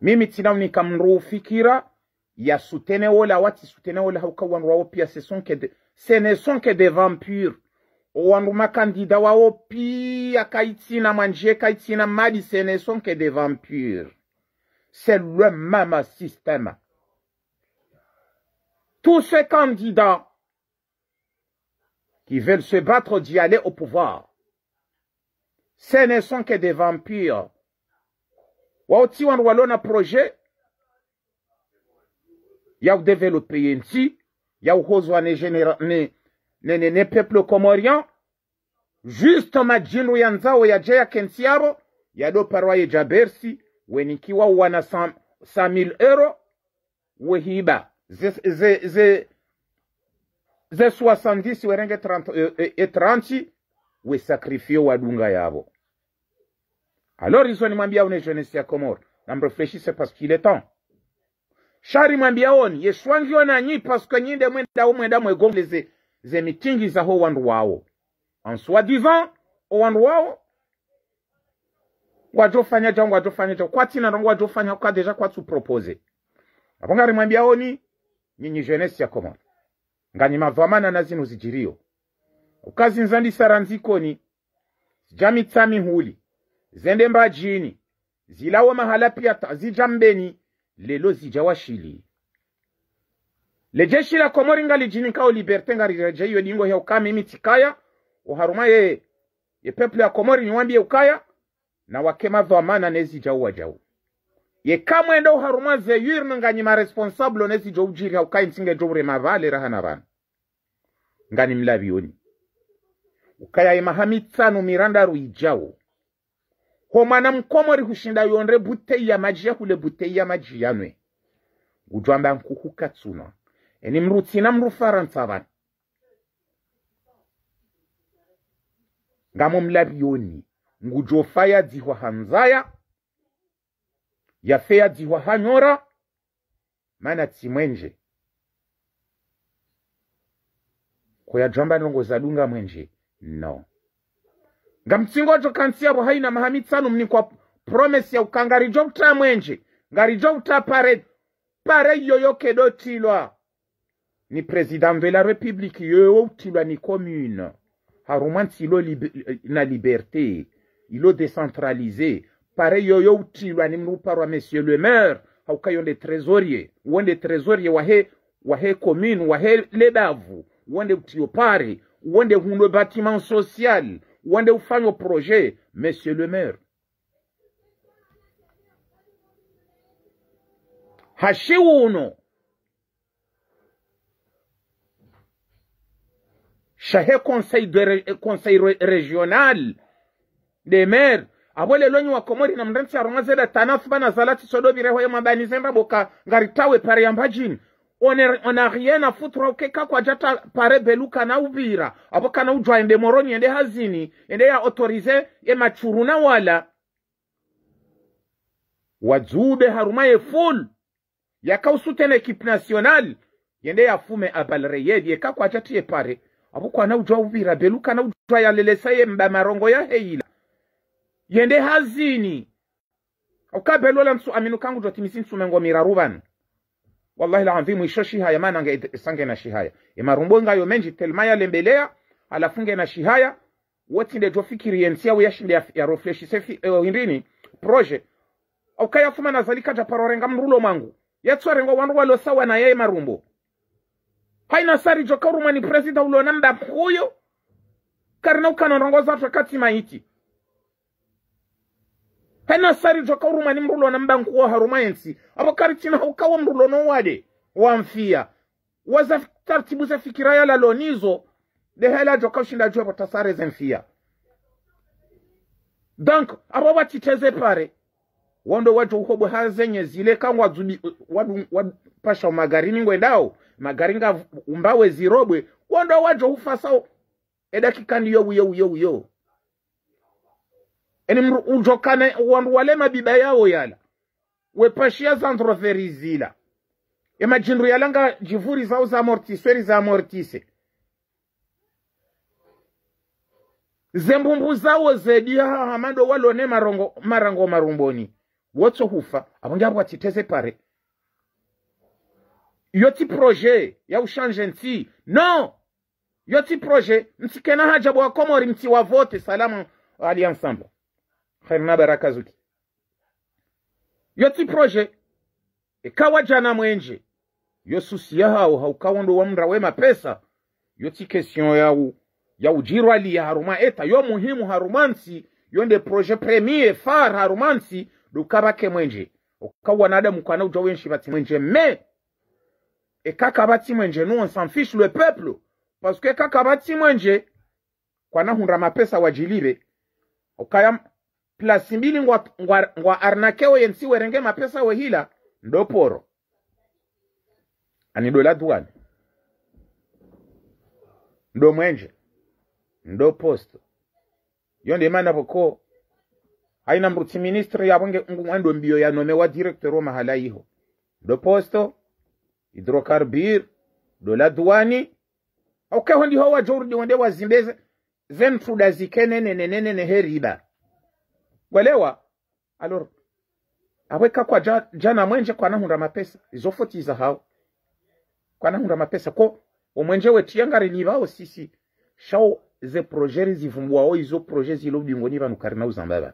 mimi kamru fikira ya sutenewola wati se sonke de ce ne sont que des vampires manje kaitina ce ne sont que des vampires c'est le même système tous ces candidats qui veulent se battre d'y aller au pouvoir ce ne sont que des vampires projet ya ya nenene peplo comorian justo majilu ya nzao ya jeya kensiaro yado parwa ye jabersi wenikiwa wana sam, samil euro wehiba ze, ze, ze, ze 70 werenge 30, e, e, e wadunga yavo alors izo nimwambia une jeunesse ya komor namrefleshise parce qu'il est temps shari mwambia oni yeshwangiona nyi parce nyinde mwenda umwenda mwegomleze zemitingiza ho wandu wawo en soi-disant o wandu wawo watofanya changu watofanya cha kwatina ndangu watofanya kwa deja kwatsu propose apo rimwambia oni nyinyi jeunesse ya common nganyi mavamana na zinu zijirio ukazi nzandi saranzikoni tsami huli zende mbajini zilawo mahala pia zijambeni lelo zijawashili le jeshi la Komori ngalijini kao liberte ngarireje iyo lingo ya ukame mitikaya uharuma ye ye peple ya Komori niwambie ukaya na wakema dhamana nezi jau wa jau ye kamwe ndo uharuma ze yirna ngani ma responsable nezi jau jiri ya ukai nsinge jowre mavale raha rahana bana ngani yoni ukaya emahami tsanu miranda ruijao ho mwana mkomori hushinda yonre butei ya maji hule butei ya maji yanwe ujwamba nkuhuka tsunwa eni mrutsina mrufaransa vanhu ngamo mlavioni ngujofa yadzihwa hanzaya yafe yadzihwa hanyora mana tsimwenje ko ndongo zadunga mwenje no ngamtsingojo kansi yavo haina mahamitsanu mnikwa promesi ya ukangarijo kutaa mwenje ngarijo kutaa pare pare yoyokedotilwa ni président de la République, tu l'as ni commune harumansi ilo libe, na liberté ilo décentralisé pare l'as ni mrupa monsieur le maire de trésorier de trésorier wahe wahe commune wahe ledavu uwonde utiyo pare uwonde le bâtiment social uwonde ufanyo projet monsieur le maire hashi non shahe conseil, de, eh, conseil régional des maires abo lelo nyi wa komori na mndantsi arong'a zeda tanafu bana zalati sodo bireho ye mabani zenda boka ngari tawe pare yambajin jini on a rien à foutre oke kako pare beluka na ubira abo kana ujwa ende moroni ende hazini ende ya autorize ye machuruna wala wadzube haruma ye full yakausutene ekipe national yende ya yafume abalre yedi kwa ajati ye pare akukwana utwa uvira belukana utwa yalelesa mba marongo ya heila yende hazini aukabelola msu aminu kangu twatimisi msumengo miraruvanu wallahi laadhimu isho shihaya nge sange na shihaya emarumbongayo menji telmayalembelea alafunge na shihaya wati fikiri yensia wotinde twofikiriyensiyawo yashinde yarofleshise uh, e, indini proje aukayafuma nazalika taparorenga mrulo mwangu yatswarenga wandu walosawa na yeye marumbo painasari jokaurumwa ni purezida ulona mdaphuyo karina ukanorongoza zvakatima iti painasari jokaurumwa ni mrulona mdankuwo harumwaensi apo karitina ukawo mrulono wade wamfiya wazatartibu zafikira yala lonizo dehela jokaushinda jwepo tasare zemfiya donc apo watiteze pare wando wajo uhobo hazenye zile kangwa pasha umagarini ngwendawo magaringa umbawe zirobwe wondo wadzo ufasao edakika niyo uyo uyo uyo eni ujokane wandu wale mabiba yawo yala wepashia zanthroferizila emajindu yalanga jivuri zao zamortisweri zamortise zembumbu zawo zediya hamando walone marongo marango marumboni wotso hufa avonge abwatiteze pare yoti proje ya ushanje nti no yoti ti proje mtikena haja bwa komori mti wa vote salama ali ensemble khair baraka zuki hiyo proje ikawa e jana mwenje yo susi yahawo haukawondo wamra wema pesa yo ti question yawu yaujirwali ya haruma eta yo muhimu harumansi yo proje premier far harumansi dukabake mwenje ukawa nadamu kana uja wenshi mwenje me Et kakaba mwenje, nous on s'en fiche le peuple. Parce que kakaba timwenje, kwana hunda mapesa wajilibe. Okaya plasi mbili ngwa, ngwa, ngwa arnakewe yensi werenge mapesa wehila, ndo poro. Ani dola duwani. Ndo mwenje. Ndo posto. Yonde imana poko haina mruti ministri yabonge ngwando mbiyo ya director wa mahala iho. Ndo posto hydrocarbure de la douane okehwe ndiho wajorudi wende wazimbeze vemfuda zikenenenenene heriba welewa alor aweka kwa jana ja mwenje kwanahunda mapesa izofotiza hao kwanahunda mapesa ko omwenje wetiyangarinivao sisi shao ze projet zivumbuao izo projet zilo bingoni vanu karina uzambaba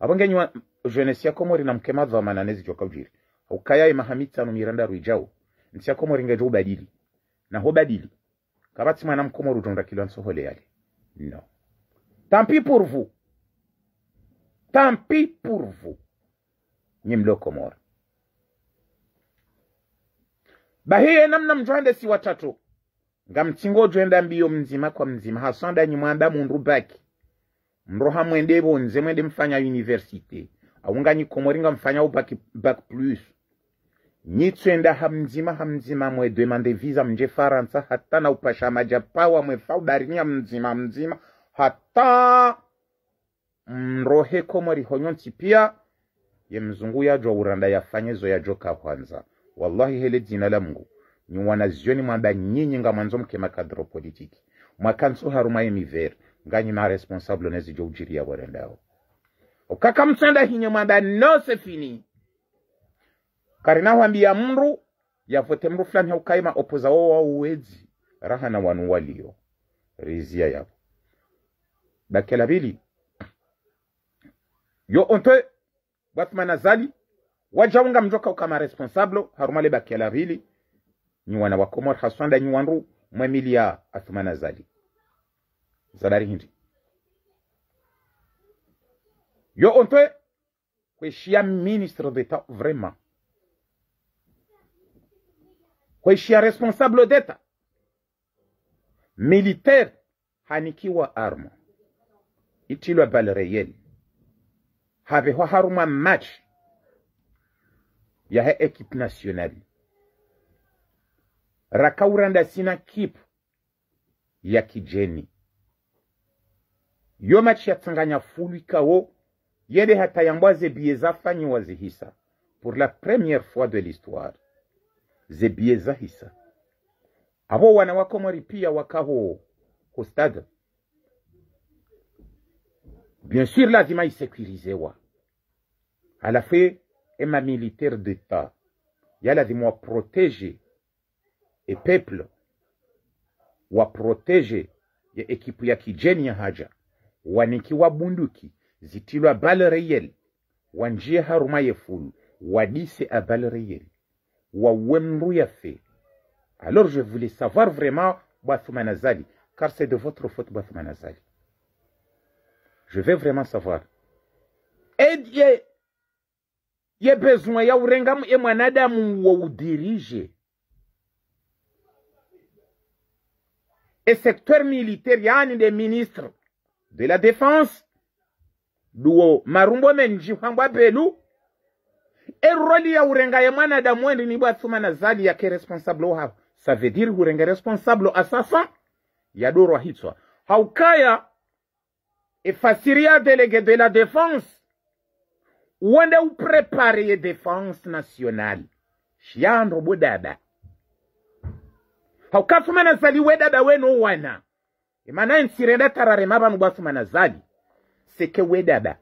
abongenywa jeunesse ya komori na mkema dhamana nezijokajiri ukaya imahamitano miranda ruijao nti yakomori ngeja ubadili na hobadili kabatsi mwana mkomori utondakilwa nsohole yale no tampi purvu tampi pourvu nyimlo komori bahiye namna mjwande si watatu nga ngamtsingo jwenda mbiyo mzima kwa mzima hasonda nyimwanda mundu baki mroha mwende bonze mwende mfanya universite aunganyi komoringa mfanya ubaki back plus nyitsenda hamzima hamzima demande visa mje faransa hata na upasha maja pawa mwe majapawa mwefaudarinyi mzima mzima hata mrohe komo mwarihonyo ntipia ye mzungu ya jwa uranda ya fanyezo ya yajwa kahwanza wallahi hele dzina la mngu ni wana zioni mwanda nyinyi nga mwanzo mkema kadro politiki mwakansu haruma ye miveri nganyi ma responsable nezijo ujiria warandao ukakamtsenda hinye mwamba nosefini kare mru mndu yavote mndu fulani haukaima opoza wo uwezi raha na wanu walio rizia yabo bakela bili yo onte batmana zali wajaunga mjoka ukama responsable harumale bakela bili ni wana wa komor haswanda ni wanru mwemilia athmana zali zadari hindi yo onte kweshia ministre d'etat vraiment kuishia responsable deta militaire hanikiwa armo itilwa bal reyel have ho haruma match yahe ekipe nationale rakauranda sina kipu ya kijeni yo machi yatsanganya fulu ikawo yede hatayambwaze bie zafanyiwa zihisa pour la première fois de l'histoire zebiye zahisa abo wana wa Komori pia wakaho au stade bien sûr lazima isekurizewa alafu ema militaire d'etat ya lazima waprotege e peuple waprotege ya ekipu ya kijeni ya haja wanikiwa bunduki zitilwa bal reyel wanjie haruma yefulu wadise a bal Wawemruyafe. Alors je voulais savoir vraiment, Bathumanazali, car c'est de votre faute, Bathumanazali. Je veux vraiment savoir. Et il y a besoin, il y a un et mwanadamu Ou dirige. Et secteur militaire, il y a des ministres de la défense, Marumbo Menji, Belou. eroli ya urenga ya mwanadamu wende ni bwatsuma na zali yake responsable ohavo savediri hurenga responsable asasa yadorwa hitswa haukaya efasiria delege de la defense wende uprepare ye defense nationale shiandro budada haukafuma na zali wedada weno wana imana e insirenda tarare mabanu bwafuma na zali seke wedada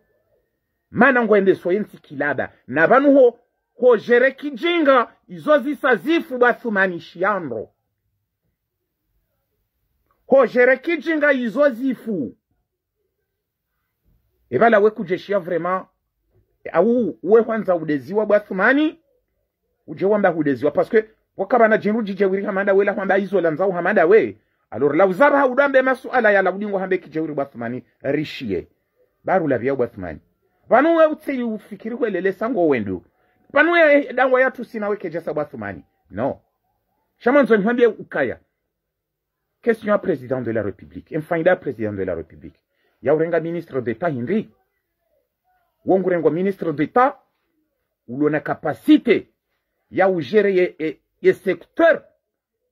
mana ngwendeswa yensikilada na vanuho hojere kijinga izo zisa zifu bathumanishiandro hojere kijinga izo zifu evala wekujeshia vrema au uwe hwanza udeziwa bwathumani uje wamba hudeziwa parce que wakabana jinru jijewiri hamanda wela hwamba izola nzau hamanda we alor lauzara haudambe masuala ya udingo hambe kijewiri bwathumani rishie barula vyao bwathumani panowe utsinyi ufikiri que sango wendu panowe eh, dangwa yatu sina wekeja sabwathumani no shamanzo nfambie ukaya question à président de la république un président de la république urenga ministre d'etat hindri un ministre d'etat ulona capacité ya ujere ye, secteur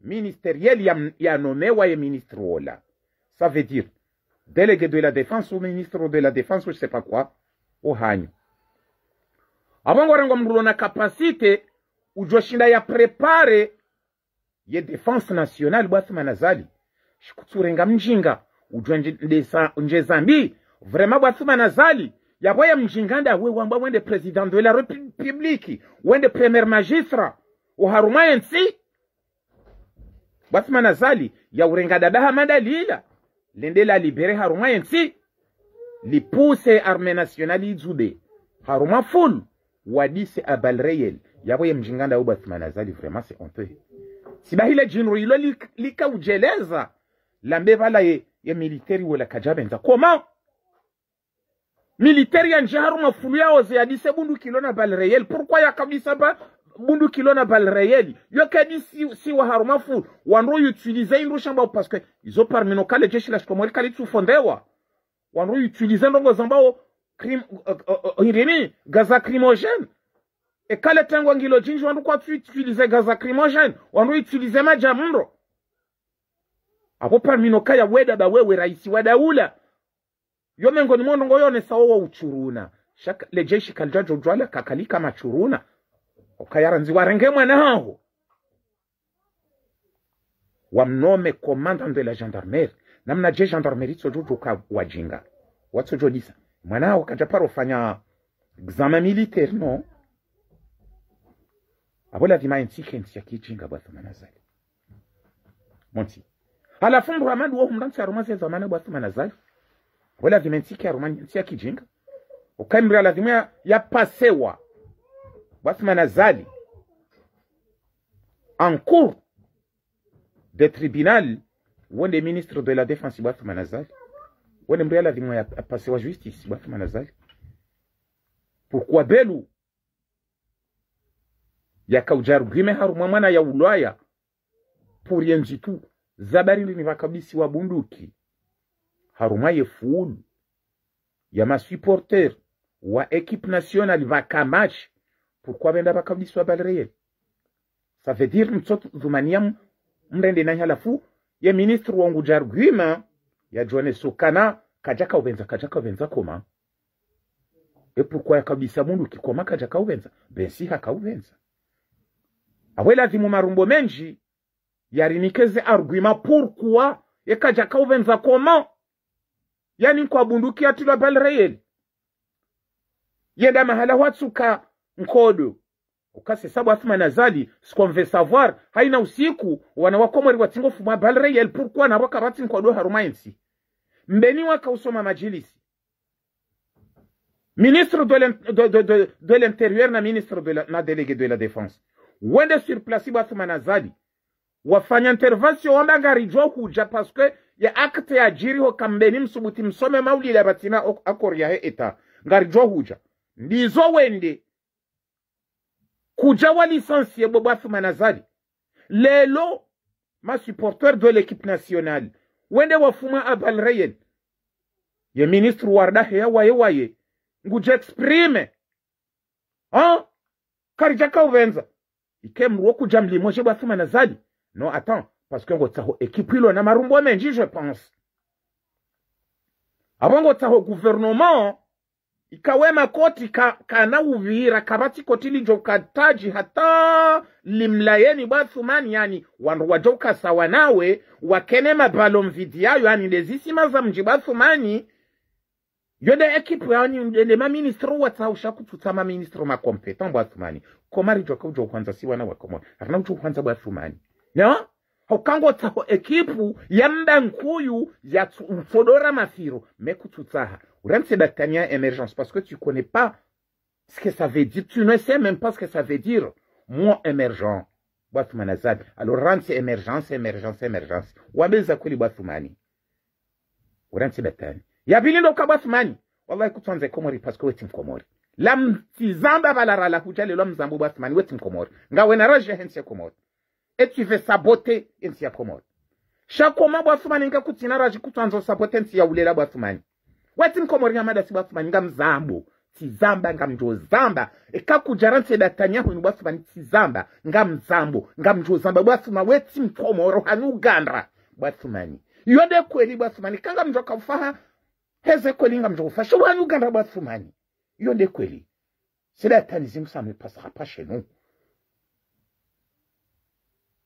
ministériel ya, ya nomewa ye ministre wola ça veut dire délégué de la défense ou ministre de la défense ou je sais pas quoi ohanyu avongorengo mndu na kapasite ujoshinda ya prepare ye defense nationale bwasimana shikutsurenga mjinga ujwa nje zambi vraimen bwasimana zali mjinga nda we wende president de la republique wende premier magistra oharuma ensi bwasimana yaurenga dadaha madalila lende la libere haruma ensi li lipuse arme nationali idzude haruma full wadise abal reyel yabo ye mjinganda ubathmana zali vraiment c'est honteux sibahile jinru ilo ujeleza lambe vala ye, ye militeri kajabe nza koma militeri ya nje haruma fulu yaoze yadise bundu kilona bal reyel pourquoi ya kabisa ba bundu kilona bal reyel yo kadi si, si wa haruma fulu wanro yutilize indru shamba parce que izo parmi nokale jeshi la shikomweli kali tufondewa wanaoutilize ndongo zambao uh, uh, uh, irini gaz acrimogene ekale tengwa ngilo jinji wandu kwatuutilize gaz acrimogene wanaoutilize maji ya mundo apo paminoka ya weda da wewe raisi wa daula yo mengoni mondongo yone sawowo uchuruna shaka lejeshi kalijajo jwala kakalika machuruna okayaranzi warenge mwanaho wamnome komandante la gendarmerie namna je gendarmerie ka wajinga watsojodisa mwana wakaja fanya examen militaire no abo lazima intelligence ya kijinga bwathumana zali monti halafu mndu amadu wohu mndansi aromansi zamana zamani bwathumana zali abo lazima intsiki aromansi ya kijinga ya pasewa yapasewa bwathumana zali en cours de tribunal wende ministre de la defense bwafuma nazali uone mriala ya passe wa justice bwafuma nazali pourquoi belu ya gime haru mwana ya ulaya purie njitu zabari ni vakabisi wa bunduki haruma yefuulu ya ma supporter wa équipe nationale vakamach pourquoi venda vakabisi wa balreyel ça veut dire mtsoto dhumaniamu mrende naye fu ye ministru wangu jarguima yajwane sokana kaja uvenza kuma epu kwa ya kabisa mundu kikoma kajaka uvenza bensi uvenza awe lazimu marumbo menji yarinikeze arguima pourkua yekaja kauvenza koma yani kwa bunduki atulwa balreyeli yenda mahala watsuka nkodo ukase sabu nazali sikonve savoir haina usiku wana watingo fuma balre yel pourquoi na waka nabo kwa nkwado harumainsi mbeni waka usoma majilisi ministre de l'intérieur na ministre de la, na délégué de la défense wende sur place ba ibu nazali wafanya intervention ngari jo kuja parce que ya akte ya jiri ho kambeni msubuti msome maulile batina akoria he eta ngari jo huja ndizo wende kuja walisansie bobafu manazali lelo masupporter de l'équipe nationale wende wafuma abal reyen ye ministre heya waye waye nguja exprime hein? karija kauvenza ikemruwo kuja mlimoje bwafu manazali no attends parce que ngotsaho ilo na marumbo menji je pense abo ngotsaho gouvernement ikawema koti ka, kana uvira kabati koti lijo kataji hata limlayeni bwa thumani yani wandu wajokasa nawe wakene mabalo mvidi yayo yani lezisima za mji bwa thumani yode ekipu yani ndende maministro watsausha kutsutsa maministro makompetant bwa thumani komari joka ujo kwanza siwana wakomo harina ujo kwanza bwa thumani no haukangotsaho ekipu ya mbankuyu ya utsodora mafiro mekutsutsaha c'est d'actania émergence, parce que tu ne connais pas ce que ça veut dire. Tu ne sais même pas ce que ça veut dire. Moi, émergent. Alors, rend c'est émergence, émergence, émergence. Wabelza kuli bathumani. Uransi betani. Yabilindo ka bathumani. Wallahi kutanze komori pasko weti L'am La mtizamba balara la kujali la mzambu bathumani weti Komori. Nga wenaraje hensi komori. Et tu veux saboter hensi ya Chaque Shakoma bathumani nga kutinaraji kutanzo saboter hensi ya ulela bathumani. wati mkomori watimkomori wafuma nga mzambu tizamba nga mjo zamba e ngamjozamba ya datanyahu ni wafuma ni tizamba nga nga mzambu mjo zamba wafuma weti mkomoro hanu gandra wafuma ni yode kweli wafuma ni kanga mjo akaufaha heze kweli nga mjo ngamjofa gandra wafuma ni yode kweli sida sidatani zimsame pasaka pashenu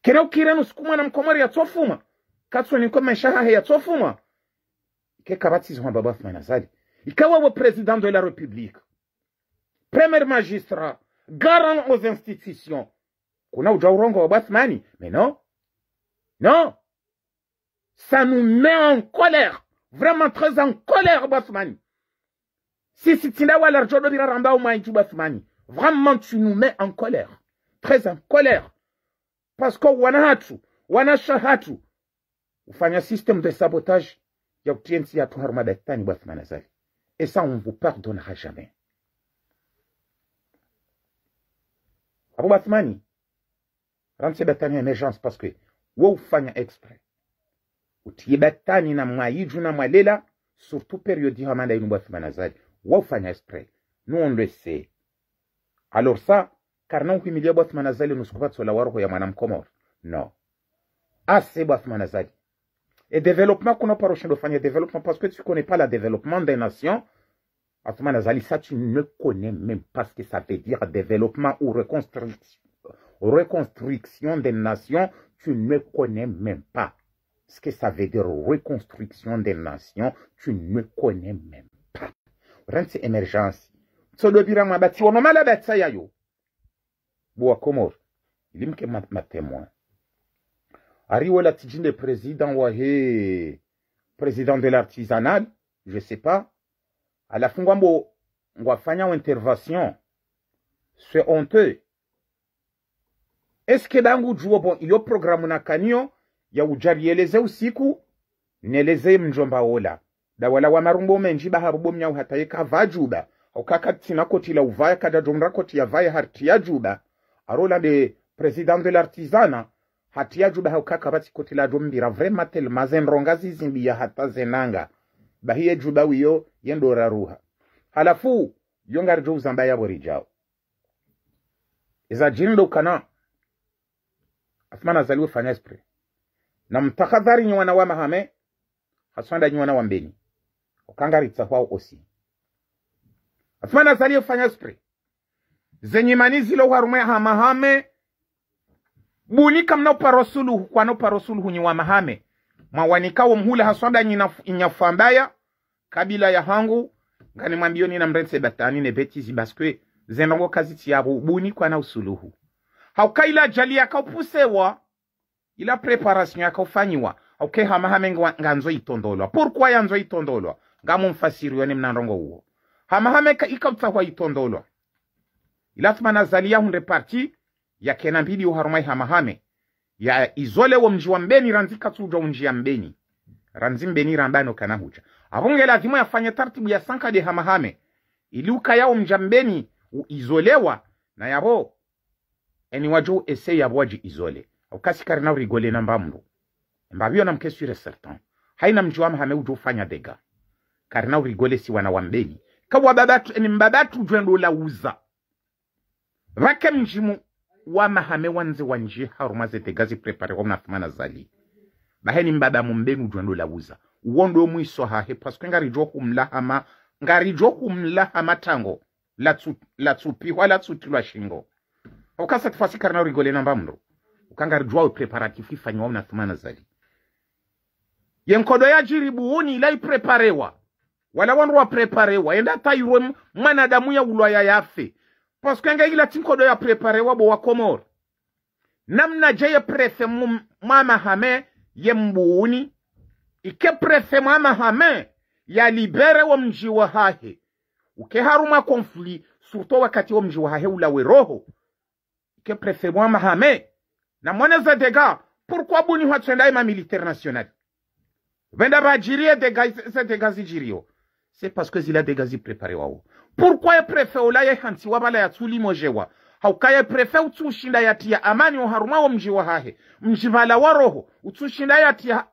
kireo ukirano siku na mkomori ya tofuma yatsofuma ni kwa maisha hahe tofuma Il y Il un président de la république premier magistrat garant aux institutions kuna uja wa basmani, mais non non ça nous met en colère vraiment très en colère Si si tu tindawa l'argent dira ramba à Basmani. vraiment tu nous mets en colère très en colère parce que wana hatu wana shahatu ufanya système de sabotage ya utieni si atu harma daktani basi manazali et ça on vous pardonnera jamais Abu ah Bathmani ramse daktani emergence parce que wewe ufanya express utie daktani na mwaiju na mwa lela, surtout periodi hiyo amanda inu basi manazali wewe ufanya express nous on le sait alors ça karna uhimilia basi manazali nusikupata la waruko ya manam komor. no ase basi manazali Et développement qu'on a pas de développement parce que tu ne connais pas le développement des nations. ça tu ne connais même pas ce que ça veut dire développement ou reconstruction, reconstruction des nations. Tu ne connais même pas ce que ça veut dire reconstruction des nations. Tu ne connais même pas. Rente émergence. ma mabati, on a mal à battre ça, Boa, komor. Il me que ma témoin. Ariwe la de président Wahé, président de l'artisanal, je sais pas. À la fin, on va faire une intervention. C'est honteux. Est-ce que dans le bon, il y a un programme na kanyo, il y a ujarieleze usiku, neleze mjomba ola. Da wala wa marumbo menji bahabubo mnyau hatayeka vajuba. Okaka tina koti la uvaya kada jomra koti ya vaya hartia juba. Arola de président de l'artisanat, hatiyajuba haukaka batsi kotila dombira vraiment tellement zenronga ya hata zenanga bahiye juba wiyo yendora ruha halafu yonga rjo uzamba ya jao iza jindo kana afmana zaliwe fanyespre na mtakadhari wana wa mahame haswanda wana wa mbeni ukangaritsa hwao osi afmana zaliwe fanyespre zenye manizilo hwarumwe hamahame bulikam noparo suluhu kwa noparo suluhu nyi wamahame mwawanikawo mhula haswada inyafambaya kabila ya hangu ngani mwambiyo ni mretse batani ne betizi baskwe zenongo kazi tiyabo buni kwa na usuluhu hauka ila jali yakaupusewa ila preparasyon preparation hama hame nga nzo itondolwa ya nzo itondolwa ngamumfasiriwa ni mnarongo uwo hamahame ikautahwa itondolwa ila thumana zali ya hunde parti yakhena mphidi uharumai hamahame ya izole womjiwa mbeni ranzika tsuja unjia mbeni ranzi mbeni rambano kana hucha avonge lazima yafanye tartibu ya sanka de hamahame iluka yao mja mbeni uizolewa na yavo eni wajo ese yavo waji izole aukasikari karina rigole na mbamndu mbavio na mkesu mkesure certain haina mjiwa mahame ujo fanya dega karina nao rigole si wana wa mbeni kabwa babatu eni mbabatu ujwendo la uza vake mjimu wa mahame wanze wanje zete gazi prepare kwa mnafumana zali baheni mbaba mumbenu la lawuza uwondo mwiso hahe nga rijoku mlahama. Nga rijoku mlahama tango latsupihwa latsutilwa shingo ukasa tifasikarina urigole namba mdo. mndu ukangarijwa upreparatifu ifanywa mnafumana zali yenkodo ya jiribu uni ilai preparewa. wala wanruwa preparewa. enda tayirwe mwanadamu ya ulwaya yafe parce que ngai latin ko do ya prepare wabo wa komor namna je ye prefe mama hame ye mbuni ike prefe mama hame ya libere wa mji wa hahe uke haruma konfli surto wakati wa mji wa hahe ulawe roho ike prefe mama hame na za dega pourquoi buni wa hwatsenda ima militaire national venda ba bajirie dega se dega zijirio c'est parce que zila dega zi ziprepare wao pourquoi ye prefe ola ye hansi wabala ya tuli mojewa haukaye prefe utsushinda yatiya amani wa mji wa hahe mjivala wa roho utsushinda yatiya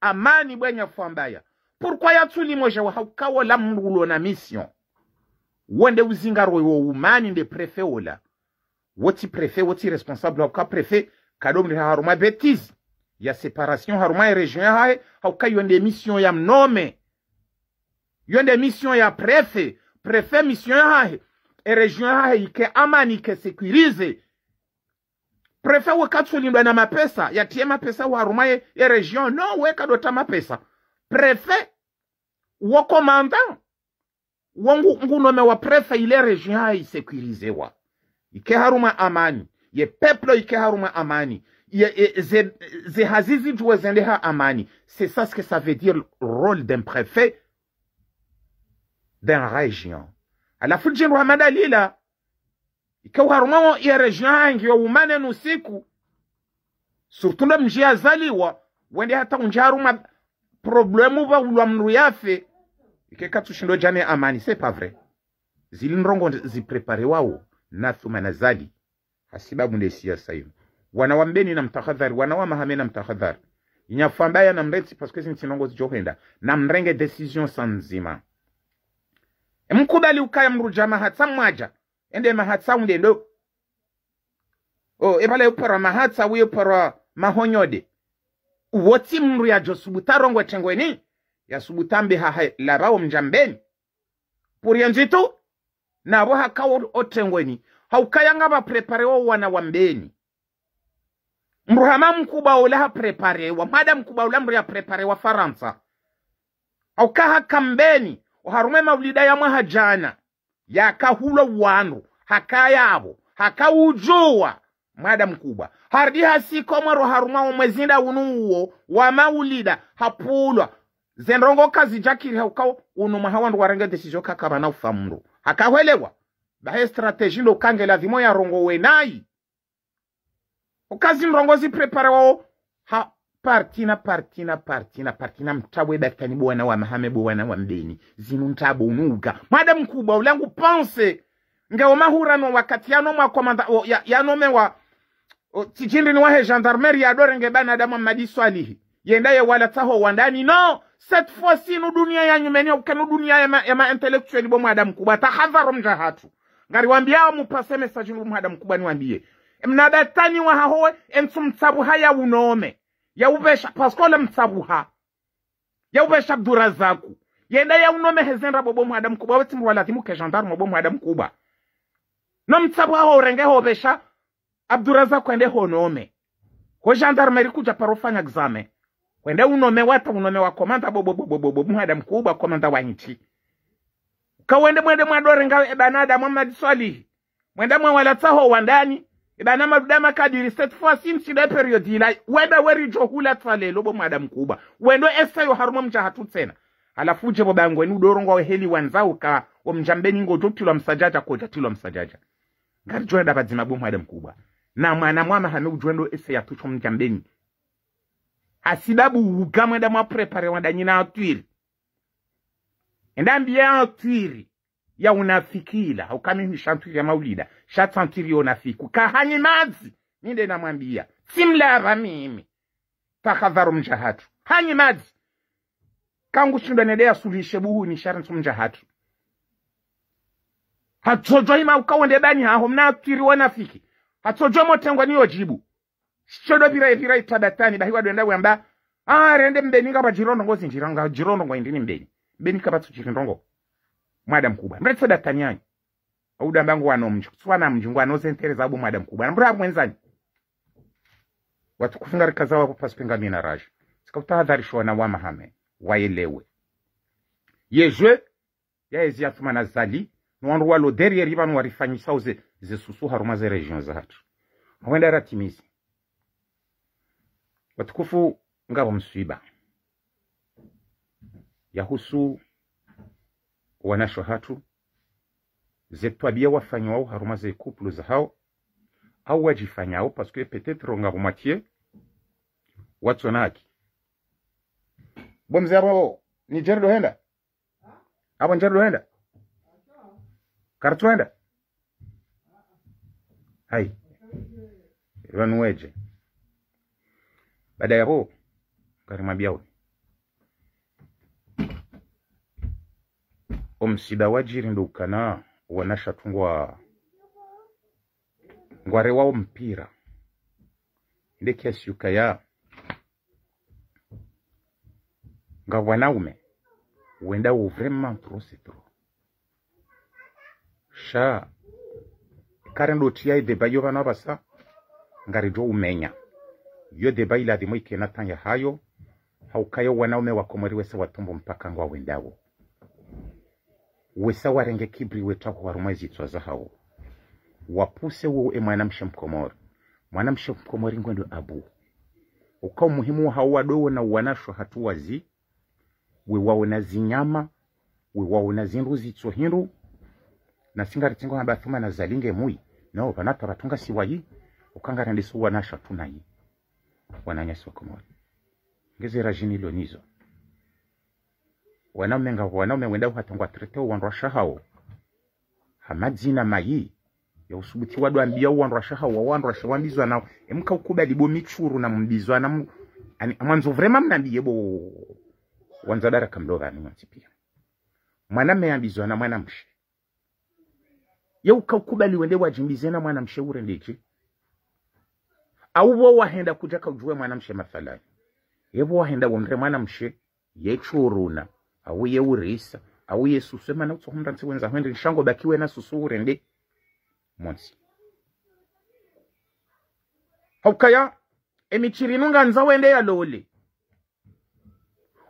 amani bwenya fwambaya pourquoi yatsuli mojewa la mrulo na mission wende uzinga wa umani nde prefe ola woti prefe woti responsable hauka prefe kadomu ni haruma betizi ya separation haruma ya region ya hae hauka yonde mission ya mnome yonde mission ya prefe Préfet mission hahe, e region hahe ike amani ike sécurisé Préfet pesa. na mapesa, yatie mapesa warumaye e region no wekadota mapesa. Préfet wo commandant wo ngunome wa préfet ile region hahe wa. Ike haruma amani, ye peuple ike haruma amani. C'est ça ce que ça veut dire le rôle d'un préfet den region ala fuljin wa madalila ikaw harmao ya un angi umane nusiku surtunda mjia zaliwa wende hata unjaruma problemu va ulwa mru yafe ikeka tushindo jane amani c'est pas vrai zili nrongo ziprepare wao nathuma na zali hasibabu nde siasa wanawambeni na mtahadhari wanawa na mtahadhari inyafambaya na mretsi paske zintinongo zijohenda na mrenge decision sanzima mkubali ukaya mruja mahatsa mwaja ende mahatsa undendo o oh, e ebala upara mahatsa uye upara mahonyode uwoti mru ya yajo subuta rongo chengweni yasubutambe haha labawo mjambeni purya nzitu nabo hakawo otengweni haukayanga bapreparewo wana wambeni mruhama mkuba ula wa mada mkuba ula mru ya prepare wa faransa haukaha kambeni harume mavulida ya mwaha jana yakahula wanu hakayavo hakaujuwa mwada mkubwa hardi hasiko mwaro harumawo mwezinda unuuwo wa maulida hapulwa zenrongo kazijakiri haukao unu mahawandu warengedesizyo kakaba na ufamundu hakahwelewa bahe strategi ndo kangela vimo ya rongo wenayi ukazi nrongo prepare wao partina partina partina partina mtawe daktani bwana wa mahame bwana wa mdeni zinu ntabu unuga mada mkubwa ulangu pense ngeo no wakati ya yanomwa kwa manda, o, ya, yanomewa tichindini wahe gendarmeri yadorenge banadamu madiswalihi yendaye wala taho wandani no cette fois ci nu dunia yanyu menio ukenu dunia ya, ma, ya maintellectuel bo mwada mkubwa tahadharo mja hatu ngari wambia wa mupase message mwada mkubwa ni wambie mnadatani wa wahahoe entumtabu haya unome yauvesha paskola msavuha yauvesha abdurazaku yenda yaunomehezenda bobo mhada mkubwa wetimrwalathimu keshandaru mwabobo mhada mkubwa no mtsavuha horenge hovesha abdurazaku ende honome ho gendarme kuja parofanya exame wende unome wata unome wa komanda bobo bobo bobo mhada mkubwa komanda wa nchi kawende mwende mwadorenga ebanada mwamadiswalihi mwenda mwawalatsaho wandani e banama ludama kadiri cette fois-ci msida eperiodi ila weda werijohula tsalelo bomwada mkuba wendo esayo harumwa mja hatutsena alafu uje bobango ni udorongo wa heli wanzauka omjambeni ngojo tilwa msajaja koja tilwa msajaja ngari joenda badzima bomwada mkuba na mwana mwana hame ujwendo eseya tucho mjambeni asidabu ugamwenda mwaprepare wadanyina atwiri ya atwiri ya unafikila ukamihishantwiri ya maulida shatsantirio siku kahanyimadzi minde namwambia simlava mimi takadharu mjahatu hanyimadzi kangu shindwa nedeya buhu ni sharantu mjahatu ima ukawonde dani haho mnatiriwa nafiki hatsojo motengwa niyo jibu shodo viraivira itabatani dahiwa dwenda wamba arende ah, mbeni ngozi jirondongo zinjiranga jirondongo indini mbeni mbeni kapatso chirindongo mwada mkubwa mretsodatani yanyu auda mbangu wano mchikutswana mjungu anozentereza abo mwada mkubwa mbura mwenzani watu kufunga rikaza wapo pasi mina raja sikakutahadharishwa na wamahame waelewe yejwe yaezi yatuma na zali niwandu walo deri derriere ivanu warifanyisao ze zesusu haruma ze region hatu mwenda ratimizi watukufu ngavo msuiba yahusu wanashwa hatu zetwabia wafanya wao haruma ze couple hao au wajifanyao parce que peut-être on ngabo matie watsonaki bomzea babo ni jeri dohenda abo njeri dohenda kartuenda hai ranweje baada ya hapo karimabia omsida wajiri ndukana wanashatungwa ngware wao mpira ile kesi ukaya nga wanaume wenda uvrema vraiment trop sha karendo tia deba yo bana basa ngari jo umenya yo deba ila dimo ikena tanya hayo haukayo wanaume wakomoriwe sawa tumbo mpaka ngwa wendawo wesa warenge kibri wetwako warumwa zitswa zahawo wapuse e wowo emwanamshe mkomori mwanamshe mkomori ngwendo abu uka umuhimu hawa wadowo na hatu wazi we zi na zinyama we na zinru zitso hindu na singari tingo habathuma na zalinge mui na no, nao vanatora tunga siwayi ukangara ndiso uwanashwa tunayi wananyasi wakomori rajini ilo nizo wanaume nga wanaume wenda uhatangwa trete uwandu shahao hamadzina mayi usubuti wadu ambia uwandu shahao wawandu shawambizwa nao emka ukuba libo michuru na mbizwa na m... ani mwanzo vrema mnambie bo wanza dara kamlova ni mwansipia mwanamme ambizwa na mwana mwanamshe yauka ukubali wende wajimbize na mwana ure ndiji au wa wahenda kuja kaujue mwanamshe mathalani yevo wahenda womre mwanamshe yechuruna awuye urisa awuye susu emana utsokhumra wenza hwendi nshango bakiwe na susu urende monsi haukaya emichiri nza wende yalole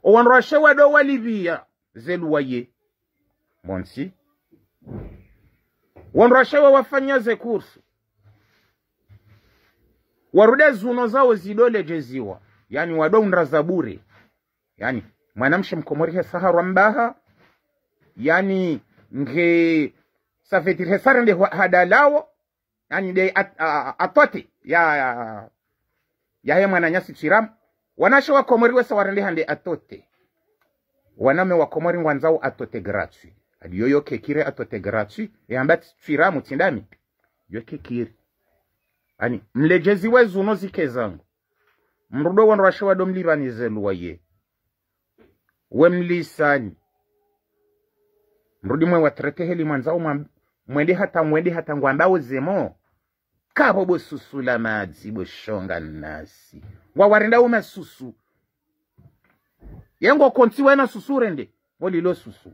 owanrashe wado walibia zeluwaye monsi wa wafanya ze kursu warude zuno zao zidole jeziwa yani wado za yani mwanamshe mkomorihe saha mbaha yani nge safetire sara nde hadalawo yani de atote ya ya yahe mwananyasi chiram wanashe wakomori wese hande atote waname wakomori wanzao atote gratui aliyoyokekire atote gratui yambati e chiramu tindami yokekire ani mlejezi wezu zike zangu mrudo wanrashe ye we mlisanyi mrudi mwe watrete heli mwanzao mwendi hata mwendi hata ngwambao zemo kabo bosusula madzi boshonga nnasi uma susu yengo konsi wena susu susurende olilo susu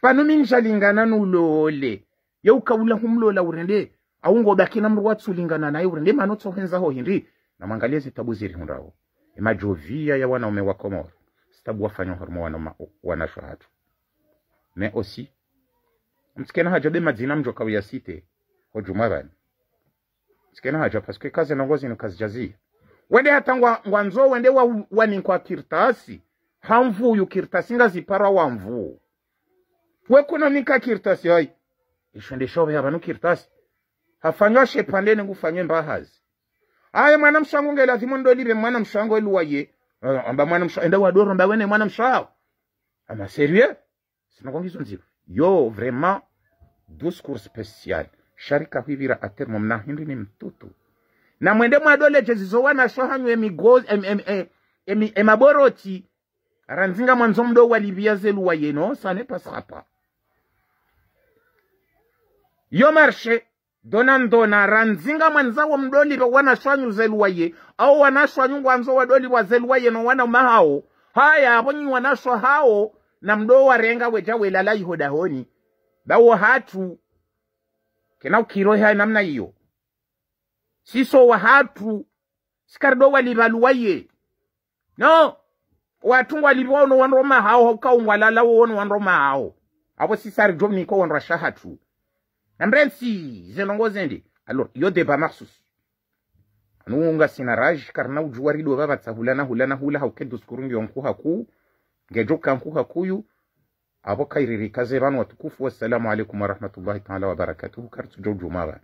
pano minjalingana nulole yeukaula humlola urende aungobaki namri watsulingana naye urende manotsohenzaho hindi namwangalie zitabu ziri hundawo imajovia ya wanaume wa komoro sabu wafanya hormo wana wana shahatu me aussi mskena haja de madina mjo kawia site hojuma bani mtsikena haja que kazi na ngozi ni kazi jazi wende hatangwa ngwanzo wende wa wani kwa kirtasi hamvu yu kirtasi ngazi ngazipara wa mvu we kuna nika kirtasi hai ishende shobe habanu kirtasi hafanywa shepandene ngufanywe mbahazi aye mwana mshangu ngela thimu ndo libe mwana mshangu eluwa ye Ah, amba non mshao non wadoro amba wene mwana mshao ama non, non, non, yo vraiment discours special sharika hivira non, non, ni mtutu na mwende non, non, non, non, non, em, em, em, em, emaboroti ranzinga mwanzo mdo non, non, yeno ça ne passera pas yo marché dona ndona ranzinga mwanzawo mdolipa wanashwanyu zeluwaye au wanashwanyu ngwanzo wa zeluwaye no wana mahawo haya abonyi wanashwa hawo na mdo warenga weja welala ihodahoni bawo hatu kena ukiroha namna iyo siso wa hatu sikardo walibaluwaye no watu walibwa no wanroma hao haukaungwalala wo no wanroma hao abo sisari jomni ko wanrasha hatu amrensi zelongo zende alors yo deba marsus. anuunga sina raj karna ujuwarido vavatsa hulana hulana hula skurungi sikurungi onkuha kuu ngejuka nkuha kuyu abo kairirikaze vanu watukufu wassalamu alaikum warahmatullahi taala wabarakatuhu kartujo jumavana